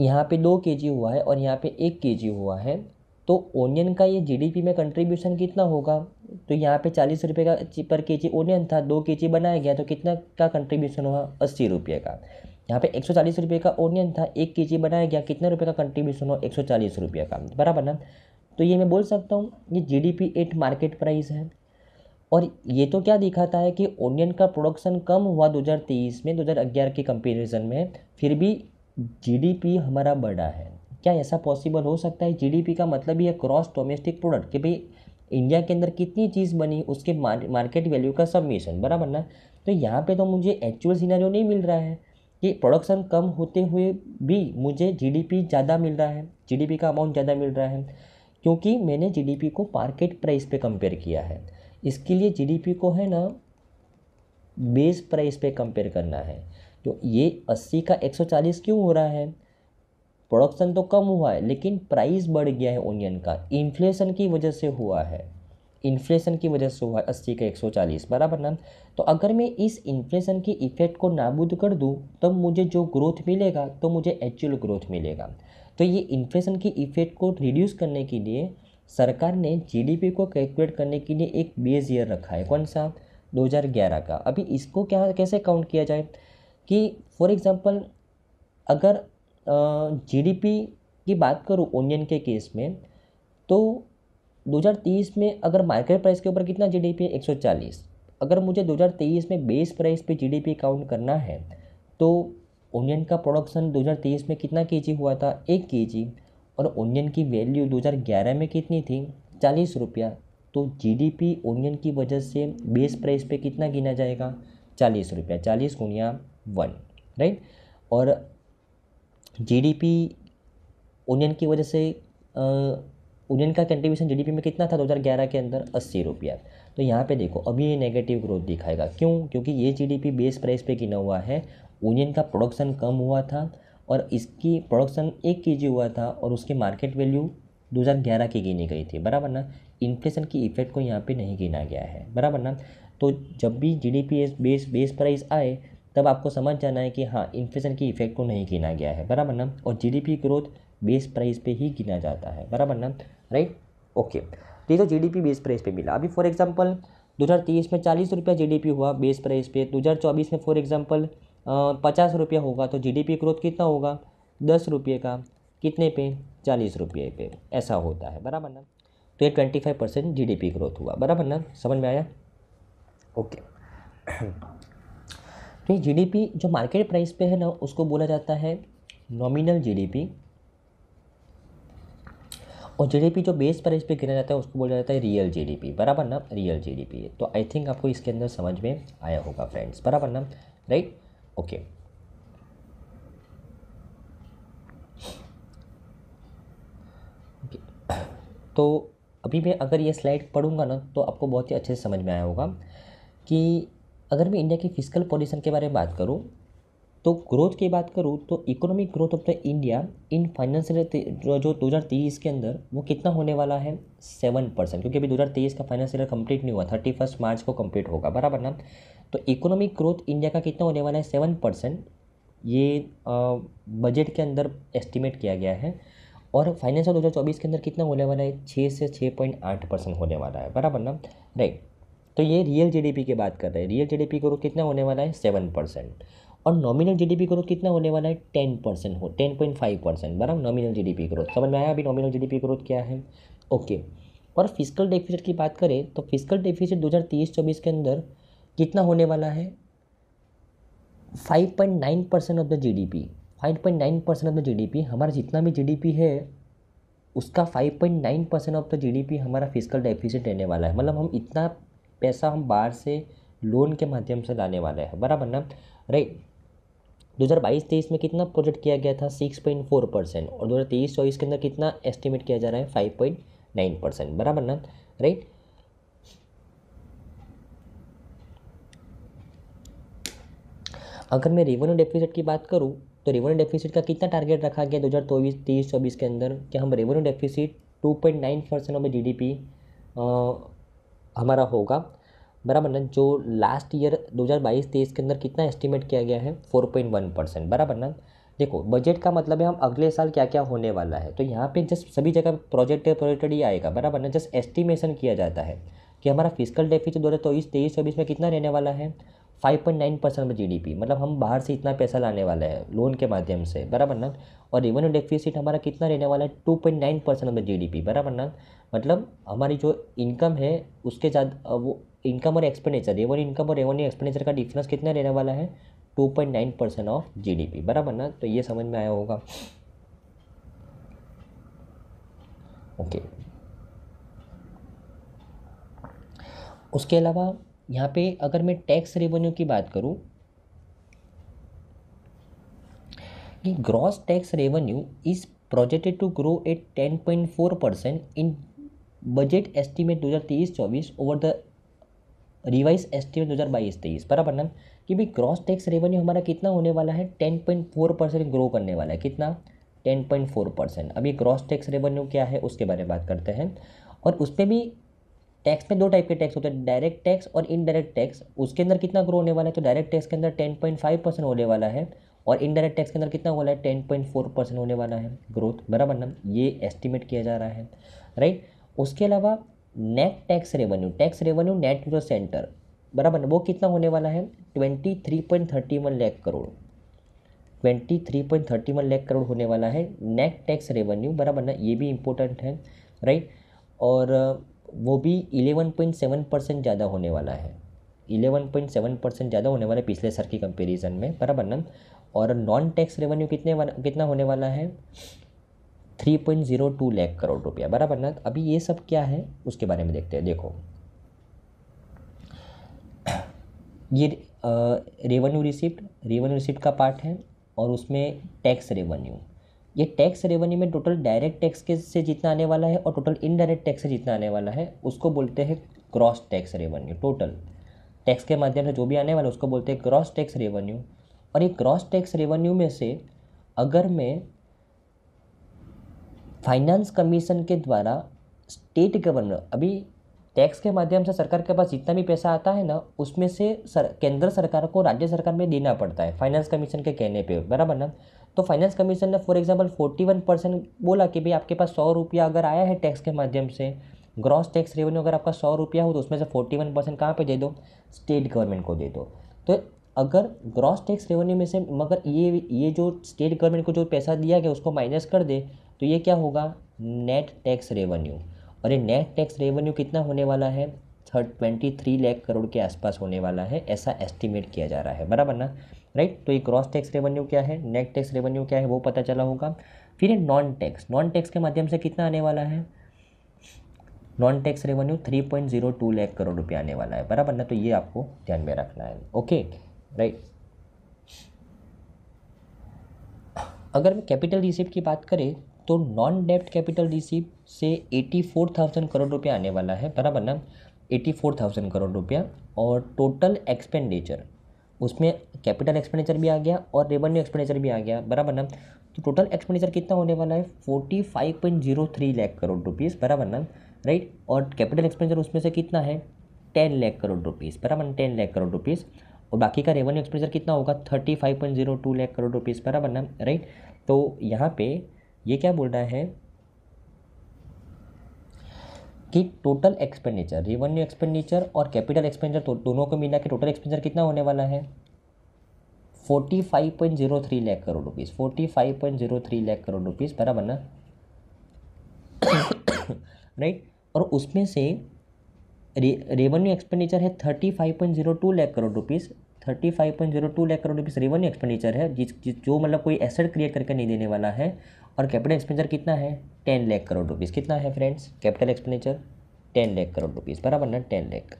Speaker 1: यहाँ पे दो के हुआ है और यहाँ पे एक के हुआ है तो ओनियन का ये जीडीपी में कंट्रीब्यूशन कितना होगा तो यहाँ पे चालीस रुपये का पर के जी ओनियन था दो के जी बनाया गया तो कितना का कंट्रीब्यूशन हुआ अस्सी रुपये का यहाँ पे एक सौ चालीस रुपये का ओनियन था एक के जी बनाया गया कितने रुपये का कंट्रीब्यूशन हुआ एक सौ चालीस रुपये का बराबर ना तो ये मैं बोल सकता हूँ ये G D P at market price है और ये तो क्या दिखाता है कि ओनियन का प्रोडक्शन कम हुआ दो हज़ार तेईस में दो हज़ार ग्यारह के कंपेरिजन में फिर भी जी डी पी हमारा बड़ा है क्या ऐसा पॉसिबल हो सकता है जी डी पी का मतलब ये क्रॉस डोमेस्टिक प्रोडक्ट कि भाई इंडिया के अंदर कितनी चीज़ बनी उसके मार्केट वैल्यू का सबमिशन बराबर ना तो यहाँ पे तो मुझे एक्चुअल सीनारियो नहीं मिल रहा है कि प्रोडक्शन कम होते हुए भी मुझे जीडीपी ज़्यादा मिल रहा है जीडीपी का अमाउंट ज़्यादा मिल रहा है क्योंकि मैंने जीडीपी को मार्केट प्राइस पे कंपेयर किया है इसके लिए जीडीपी को है ना बेस प्राइस पे कंपेयर करना है तो ये अस्सी का एक क्यों हो रहा है प्रोडक्शन तो कम हुआ है लेकिन प्राइस बढ़ गया है ओनियन का इन्फ्लेशन की वजह से हुआ है इन्फ्लेशन की वजह से हुआ है अस्सी का एक सौ चालीस बराबर ना तो अगर मैं इस इन्फ्लेशन के इफ़ेक्ट को नाबूद कर दूँ तब तो मुझे जो ग्रोथ मिलेगा तो मुझे एक्चुअल ग्रोथ मिलेगा तो ये इन्फ्लेशन की इफ़ेक्ट को रिड्यूस करने के लिए सरकार ने जीडीपी को कैलकुलेट करने के लिए एक बेस ईयर रखा है कौन सा 2011 का अभी इसको क्या कैसे काउंट किया जाए कि फॉर एग्ज़ाम्पल अगर जीडीपी की बात करूँ ओनियन के केस में तो 2030 में अगर मार्केट प्राइस के ऊपर कितना जीडीपी है 140 अगर मुझे 2023 में बेस प्राइस पे जीडीपी काउंट करना है तो ओनियन का प्रोडक्शन 2023 में कितना के हुआ था एक के और ओनियन की वैल्यू 2011 में कितनी थी चालीस रुपया तो जीडीपी ओनियन की वजह से बेस प्राइस पे कितना गिना जाएगा चालीस रुपया चालीस गुनिया वन राइट और जीडीपी ओनियन की वजह से ओनियन का कंट्रीब्यूशन जीडीपी में कितना था 2011 के अंदर अस्सी रुपया तो यहाँ पे देखो अभी ये नेगेटिव ग्रोथ दिखाएगा क्यों क्योंकि ये जीडीपी बेस प्राइस पे गिना हुआ है ओनियन का प्रोडक्शन कम हुआ था और इसकी प्रोडक्शन एक के जी हुआ था और उसकी मार्केट वैल्यू दो की गिनी गई थी बराबर ना इन्फ्लेशन की इफेक्ट को यहाँ पर नहीं गिना गया है बराबर ना तो जब भी जी बेस बेस बेस प्राइस आए तब आपको समझ जाना है कि हाँ इन्फ्लेशन की इफेक्ट को नहीं गिना गया है बराबर ना और जीडीपी ग्रोथ बेस प्राइस पे ही गिना जाता है बराबर ना राइट ओके तो ये तो जीडीपी बेस प्राइस पे मिला अभी फॉर एग्जांपल 2023 में चालीस रुपया जी हुआ बेस प्राइस पे दो में फॉर एग्ज़ाम्पल पचास रुपया होगा तो जी ग्रोथ कितना होगा दस रुपये का कितने पे चालीस रुपये पे ऐसा होता है बराबर ना तो ये ट्वेंटी फाइव परसेंट जी ग्रोथ हुआ बराबर ना समझ में आया ओके तो ये जी जो मार्केट प्राइस पे है ना उसको बोला जाता है नॉमिनल जी और जीडीपी जो बेस प्राइस पे गिना जाता है उसको बोला जाता है रियल जीडीपी बराबर ना रियल जीडीपी तो आई थिंक आपको इसके अंदर समझ में आया होगा फ्रेंड्स बराबर ना राइट ओके तो अभी मैं अगर ये स्लाइड पढ़ूंगा ना तो आपको बहुत ही अच्छे से समझ में आया होगा कि अगर मैं इंडिया की फिजिकल पोजिशन के बारे में बात करूँ तो ग्रोथ की बात करूँ तो economic growth of the India in financial जो दो हज़ार तेईस के अंदर वो कितना होने वाला है सेवन परसेंट क्योंकि अभी दो हज़ार तेईस का फाइनेंशियल ईयर कंप्लीट नहीं हुआ थर्टी फर्स्ट मार्च को कंप्लीट होगा बराबर ना तो इकोनॉमिक ग्रोथ इंडिया का कितना होने वाला है सेवन परसेंट ये बजट के अंदर एस्टिमेट किया गया है और फाइनेंशियल दो हज़ार चौबीस के अंदर कितना होने वाला है छः से छः पॉइंट आठ परसेंट होने वाला है बराबर ना राइट तो ये रियल जीडीपी की बात कर रहे हैं रियल जीडीपी ग्रोथ कितना होने वाला है सेवन परसेंट और नॉमिनल जीडीपी ग्रोथ कितना होने वाला है टेन परसेंट हो टेन पॉइंट फाइव परसेंट बराबर नॉमिनल जीडीपी ग्रोथ समझ में आया अभी नॉमिनल जीडीपी ग्रोथ क्या है ओके और फिजिकल डेफिसिट की बात करें तो फिजिकल डेफिसिट दो हज़ार तीस चौबीस के अंदर कितना होने वाला है five point nine percent of the G D P five point nine percent of the G D P हमारा जितना भी जी डी पी है उसका five point nine percent of the G D P हमारा फिजिकल डेफिसिट रहने वाला है मतलब हम इतना पैसा हम बाहर से लोन के माध्यम से लाने वाले हैं बराबर ना राइट दो हज़ार बाईस तेईस में कितना प्रोजेक्ट किया गया था सिक्स पॉइंट फोर परसेंट और दो हज़ार तेईस चौबीस के अंदर कितना एस्टिमेट किया जा रहा है फाइव पॉइंट नाइन परसेंट बराबर ना राइट अगर मैं रेवेन्यू डेफिसिट की बात करूँ तो रेवेन्यू डेफिसिट का कितना टारगेट रखा गया दो हज़ार चौबीस तेईस चौबीस के अंदर कि हम revenue deficit two point nine percent of G D P हमारा होगा बराबर ना जो लास्ट ईयर 2022-23 के अंदर कितना एस्टिमेट किया गया है 4.1 परसेंट बराबर ना देखो बजट का मतलब है हम अगले साल क्या क्या होने वाला है तो यहाँ पे जस्ट सभी जगह प्रोजेक्ट प्रोजेक्टेड ही आएगा बराबर ना जस्ट एस्टिमेशन किया जाता है कि हमारा फिजिकल डेफिसिट दो हज़ार तेईस तेईस चौबीस में कितना रहने वाला है five point nine percent G D P मतलब हम बाहर से इतना पैसा लाने वाला है लोन के माध्यम से बराबर ना और रेवेन्यू डेफिसिट हमारा कितना रहने वाला है two point nine percent of the G D P बराबर ना मतलब हमारी जो इनकम है उसके ज़्यादा वो इनकम और एक्सपेंडिचर रेवेन्यू इनकम और रेवेन्यू एक्सपेंडिचर का डिफरेंस कितना रहने वाला है two point nine percent of G D P बराबर ना तो ये समझ में आया होगा ओके okay. उसके अलावा यहाँ पे अगर मैं टैक्स रेवेन्यू की बात करूँ कि gross tax revenue is projected to grow at ten point four percent in budget estimate दो हज़ार तेईस चौबीस ओवर द रिवाइज एस्टीमेट दो हज़ार बाईस तेईस बराबर ना कि भाई ग्रॉस टैक्स रेवेन्यू हमारा कितना होने वाला है ten point four percent grow करने वाला है कितना टेन पॉइंट फोर परसेंट अभी ग्रॉस टैक्स रेवेन्यू क्या है उसके बारे में बात करते हैं और उस पर भी टैक्स में दो टाइप के टैक्स होते हैं डायरेक्ट टैक्स और इनडायरेक्ट टैक्स उसके अंदर कितना ग्रो होने वाला है तो डायरेक्ट टैक्स के अंदर टेन पॉइंट फाइव परसेंट होने वाला है और इनडायरेक्ट टैक्स के अंदर कितना वाला है टेन पॉइंट फोर परसेंट होने वाला है ग्रोथ बराबर ना ये एस्टिमेट किया जा रहा है राइट उसके अलावा net tax revenue tax revenue net to centre बराबर ना वो कितना होने वाला है twenty three point thirty one lakh crore twenty three point thirty one lakh crore होने वाला है नेट टैक्स रेवेन्यू बराबर ना ये भी इम्पोर्टेंट है राइट और वो भी 11.7 परसेंट ज़्यादा होने वाला है 11.7 परसेंट ज़्यादा होने वाला है पिछले साल की कंपेरिजन में बराबर ना और नॉन टैक्स रेवेन्यू कितने कितना होने वाला है three point zero two lakh crore रुपया बराबर ना अभी ये सब क्या है उसके बारे में देखते हैं देखो ये रेवेन्यू रिसिप्ट रेवेन्यू रिसिप्ट का पार्ट है और उसमें टैक्स रेवेन्यू ये टैक्स रेवेन्यू में टोटल डायरेक्ट टैक्स के से जितना आने वाला है और टोटल इनडायरेक्ट टैक्स से जितना आने वाला है उसको बोलते हैं gross tax revenue total tax के माध्यम से जो भी आने वाला है उसको बोलते हैं क्रॉस टैक्स रेवेन्यू और ये क्रॉस टैक्स रेवेन्यू में से अगर मैं फाइनेंस कमीशन के द्वारा स्टेट गवर्नर अभी टैक्स के माध्यम से सरकार के पास जितना भी पैसा आता है ना उसमें से सर, केंद्र सरकार को राज्य सरकार में देना पड़ता है फाइनेंस कमीशन के कहने पे बराबर ना तो फाइनेंस कमीशन ने for example forty one percent बोला कि भाई आपके पास सौ रुपया अगर आया है टैक्स के माध्यम से ग्रॉस टैक्स रेवेन्यू अगर आपका सौ रुपया हो तो उसमें से फोर्टी वन परसेंट कहाँ पर दे दो स्टेट गवर्नमेंट को दे दो तो अगर ग्रॉस टैक्स रेवेन्यू में से मगर ये ये जो स्टेट गवर्नमेंट को जो पैसा दिया गया उसको माइनस कर दे तो ये क्या होगा नेट टैक्स रेवेन्यू और ये नेट टैक्स रेवेन्यू कितना होने वाला है third twenty three lakh crore के आसपास होने वाला है ऐसा एस्टिमेट किया जा रहा है बराबर ना राइट तो ये क्रॉस टैक्स रेवेन्यू क्या है नेट टैक्स रेवेन्यू क्या है वो पता चला होगा फिर नॉन टैक्स नॉन टैक्स के माध्यम से कितना आने वाला है non tax revenue three point zero two lakh crore रुपया आने वाला है बराबर ना तो ये आपको ध्यान में रखना है ओके राइट अगर मैं कैपिटल रिसिप्ट की बात करें तो नॉन डेप्ट कैपिटल रिसिप्ट से एटी फोर थाउजेंड करोड़ रुपया आने वाला है बराबर ना एटी फोर थाउजेंड करोड़ रुपया और टोटल एक्सपेंडिचर उसमें कैपिटल एक्सपेंडिचर भी आ गया और रेवेन्यू एक्सपेंडिचर भी आ गया बराबर ना तो टोटल एक्सपेंडिचर कितना होने वाला है forty five point zero three lakh crore rupees बराबर ना राइट और कैपिटल एक्सपेंडिचर उसमें से कितना है टेन लैख करोड़ रुपीज़ बराबर टेन लैख करोड़ रुपीज़ और बाकी का रेवेन्यू एक्सपेंडिचर कितना होगा thirty five point zero two lakh crore rupees बराबर ना राइट तो यहाँ पे ये क्या बोल रहा है कि टोटल एक्सपेंडिचर रेवेन्यू एक्सपेंडिचर और कैपिटल एक्सपेंडिचर तो दोनों को मिला के टोटल एक्सपेंडिचर कितना होने वाला है forty five point zero three lakh crore rupees forty five point zero three lakh crore rupees बराबर ना राइट [COUGHS] और उसमें से रेवेन्यू एक्सपेंडिचर है thirty five point zero two lakh crore rupees thirty five point zero two lakh crore rupees revenue expenditure है जिस जो मतलब कोई एसेट क्रिएट करके नहीं देने वाला है और कैपिटल एक्सपेंडिचर कितना है टेन लाख करोड़ रुपीज़ कितना है friends capital expenditure ten lakh crore rupees बराबर ना टेन लाख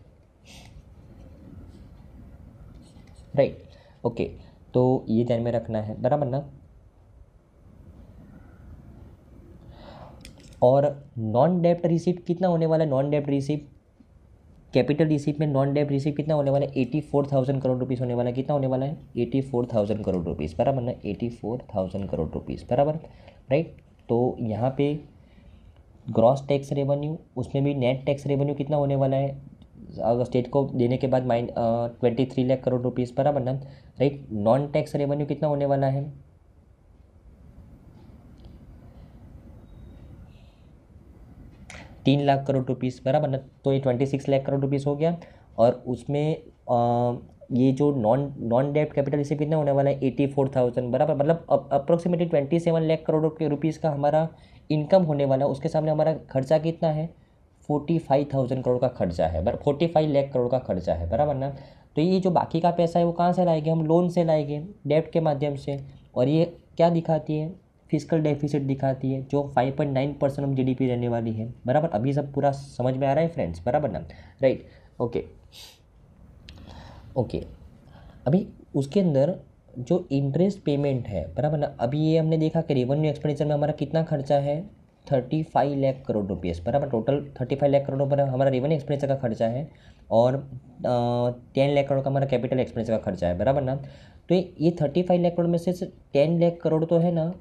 Speaker 1: राइट ओके तो ये ध्यान में रखना है बराबर ना और नॉन डेप्ट रिसिप्ट कितना होने वाला है नॉन डेप्ट रिसिप्ट कैपिटल रिसीप में नॉन डेप रिसीप कितना होने वाला है eighty four thousand crore rupees होने वाला है कितना होने वाला है eighty four thousand crore rupees बराबर ना eighty four thousand crore rupees बराबर राइट तो यहाँ पे ग्रॉस टैक्स रेवेन्यू उसमें भी नेट टैक्स रेवेन्यू कितना होने वाला है अगर स्टेट को देने के बाद minus twenty three lakh crore rupees बराबर ना राइट नॉन टैक्स रेवेन्यू कितना होने वाला है तीन लाख करोड़ रुपीज़ बराबर ना तो ये twenty six lakh crore rupees हो गया और उसमें आ, ये जो नॉन नॉन डेप्ट कैपिटल इसे कितना होने वाला है एटी फोर थाउजेंड बराबर मतलब approximately twenty seven lakh crore के रुपीज़ का हमारा इनकम होने वाला है उसके सामने हमारा खर्चा कितना है फोर्टी फाइव थाउजेंड करोड़ का खर्चा है बराबर फोर्टी फाइव लाख करोड़ का खर्चा है बराबर ना तो ये जो बाकी का पैसा है वो कहाँ से लाएंगे हम लोन से लाएंगे डेप्ट के माध्यम से और ये क्या दिखाती है फिजिकल डेफिसिट दिखाती है जो 5.9 परसेंट ऑफ पी रहने वाली है बराबर अभी सब पूरा समझ में आ रहा है फ्रेंड्स बराबर ना राइट ओके ओके अभी उसके अंदर जो इंटरेस्ट पेमेंट है बराबर ना अभी ये हमने देखा कि रेवेन्यू एक्सपेंडिचर में हमारा कितना खर्चा है thirty five lakh crore rupees बराबर total thirty five lakh crore हमारा रेवेन्यू एक्सपेंडिचर का खर्चा है और टेन लाख करोड़ का हमारा कैपिटल एक्सपेंडिचर का खर्चा है बराबर ना तो ये थर्टी फाइव लाख करोड़ में से टेन लाख करोड़ तो है ना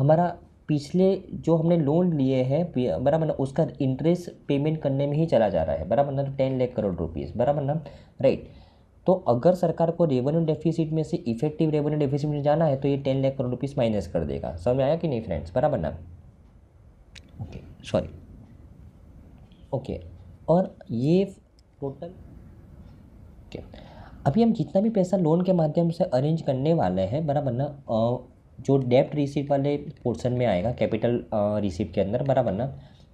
Speaker 1: हमारा पिछले जो हमने लोन लिए हैं बराबर मतलब ना उसका इंटरेस्ट पेमेंट करने में ही चला जा रहा है बराबर ना टेन लाख करोड़ रुपीज़ बराबर ना राइट तो अगर सरकार को रेवेन्यू डेफिसिट में से इफेक्टिव रेवेन्यू डेफिसिट में जाना है तो ये ten lakh crore rupees minus कर देगा समझ में आया कि नहीं फ्रेंड्स बराबर ना ओके सॉरी ओके और ये टोटल ओके अभी हम जितना भी पैसा लोन के माध्यम से अरेंज करने वाले हैं बराबर ना जो डेप्ट रिसीव वाले पोर्सन में आएगा कैपिटल रिसीव के अंदर बराबर ना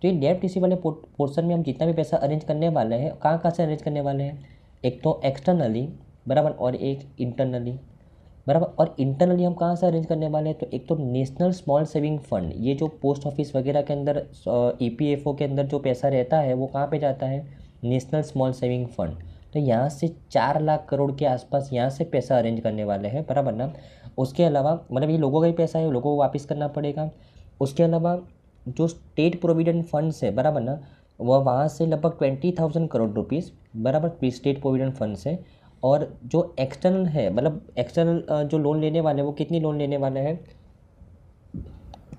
Speaker 1: तो ये डेप्ट रिसीव वाले पोर्सन में हम जितना भी पैसा अरेंज करने वाले हैं कहाँ कहाँ से अरेंज करने वाले हैं एक तो एक्सटर्नली बराबर और एक इंटरनली बराबर और इंटरनली हम कहाँ से अरेंज करने वाले हैं तो एक तो नेशनल स्मॉल सेविंग फंड ये जो पोस्ट ऑफिस वगैरह के अंदर ई e के अंदर जो पैसा रहता है वो कहाँ पे जाता है नेशनल स्मॉल सेविंग फंड तो यहाँ से चार लाख करोड़ के आसपास यहाँ से पैसा अरेंज करने वाले हैं बराबर ना उसके अलावा मतलब ये लोगों का ही पैसा है लोगों को वापस करना पड़ेगा उसके अलावा जो स्टेट प्रोविडेंट फंड्स है बराबर ना वह वहाँ से लगभग ट्वेंटी थाउजेंड करोड़ रुपीज़ बराबर स्टेट प्रोविडेंट फंड्स है और जो एक्सटर्नल है मतलब एक्सटर्नल जो लोन लेने वाले हैं वो कितनी लोन लेने वाले हैं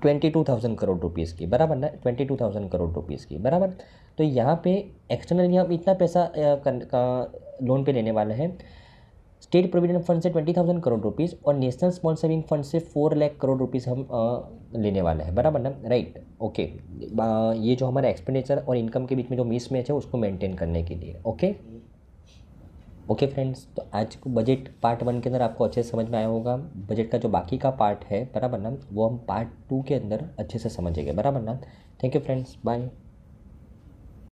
Speaker 1: twenty two thousand crore rupees की बराबर ना twenty two thousand crore rupees की बराबर तो यहाँ पे एक्सटर्नल यहाँ इतना पैसा लोन पे लेने वाले हैं स्टेट प्रोविडेंट फंड से ट्वेंटी थाउजेंड करोड़ रुपीज़ और नेशनल स्मॉल सेविंग फंड से फोर लाख करोड़ रुपीज़ हम आ, लेने वाले हैं बराबर ना राइट ओके आ, ये जो हमारा एक्सपेंडिचर और इनकम के बीच में जो मिस मैच है उसको मेंटेन करने के लिए ओके ओके फ्रेंड्स तो आज को बजट पार्ट वन के अंदर आपको अच्छे से समझ में आया होगा बजट का जो बाकी का पार्ट है बराबर ना वो हम पार्ट टू के अंदर अच्छे से समझेंगे बराबर ना थैंक यू फ्रेंड्स बाय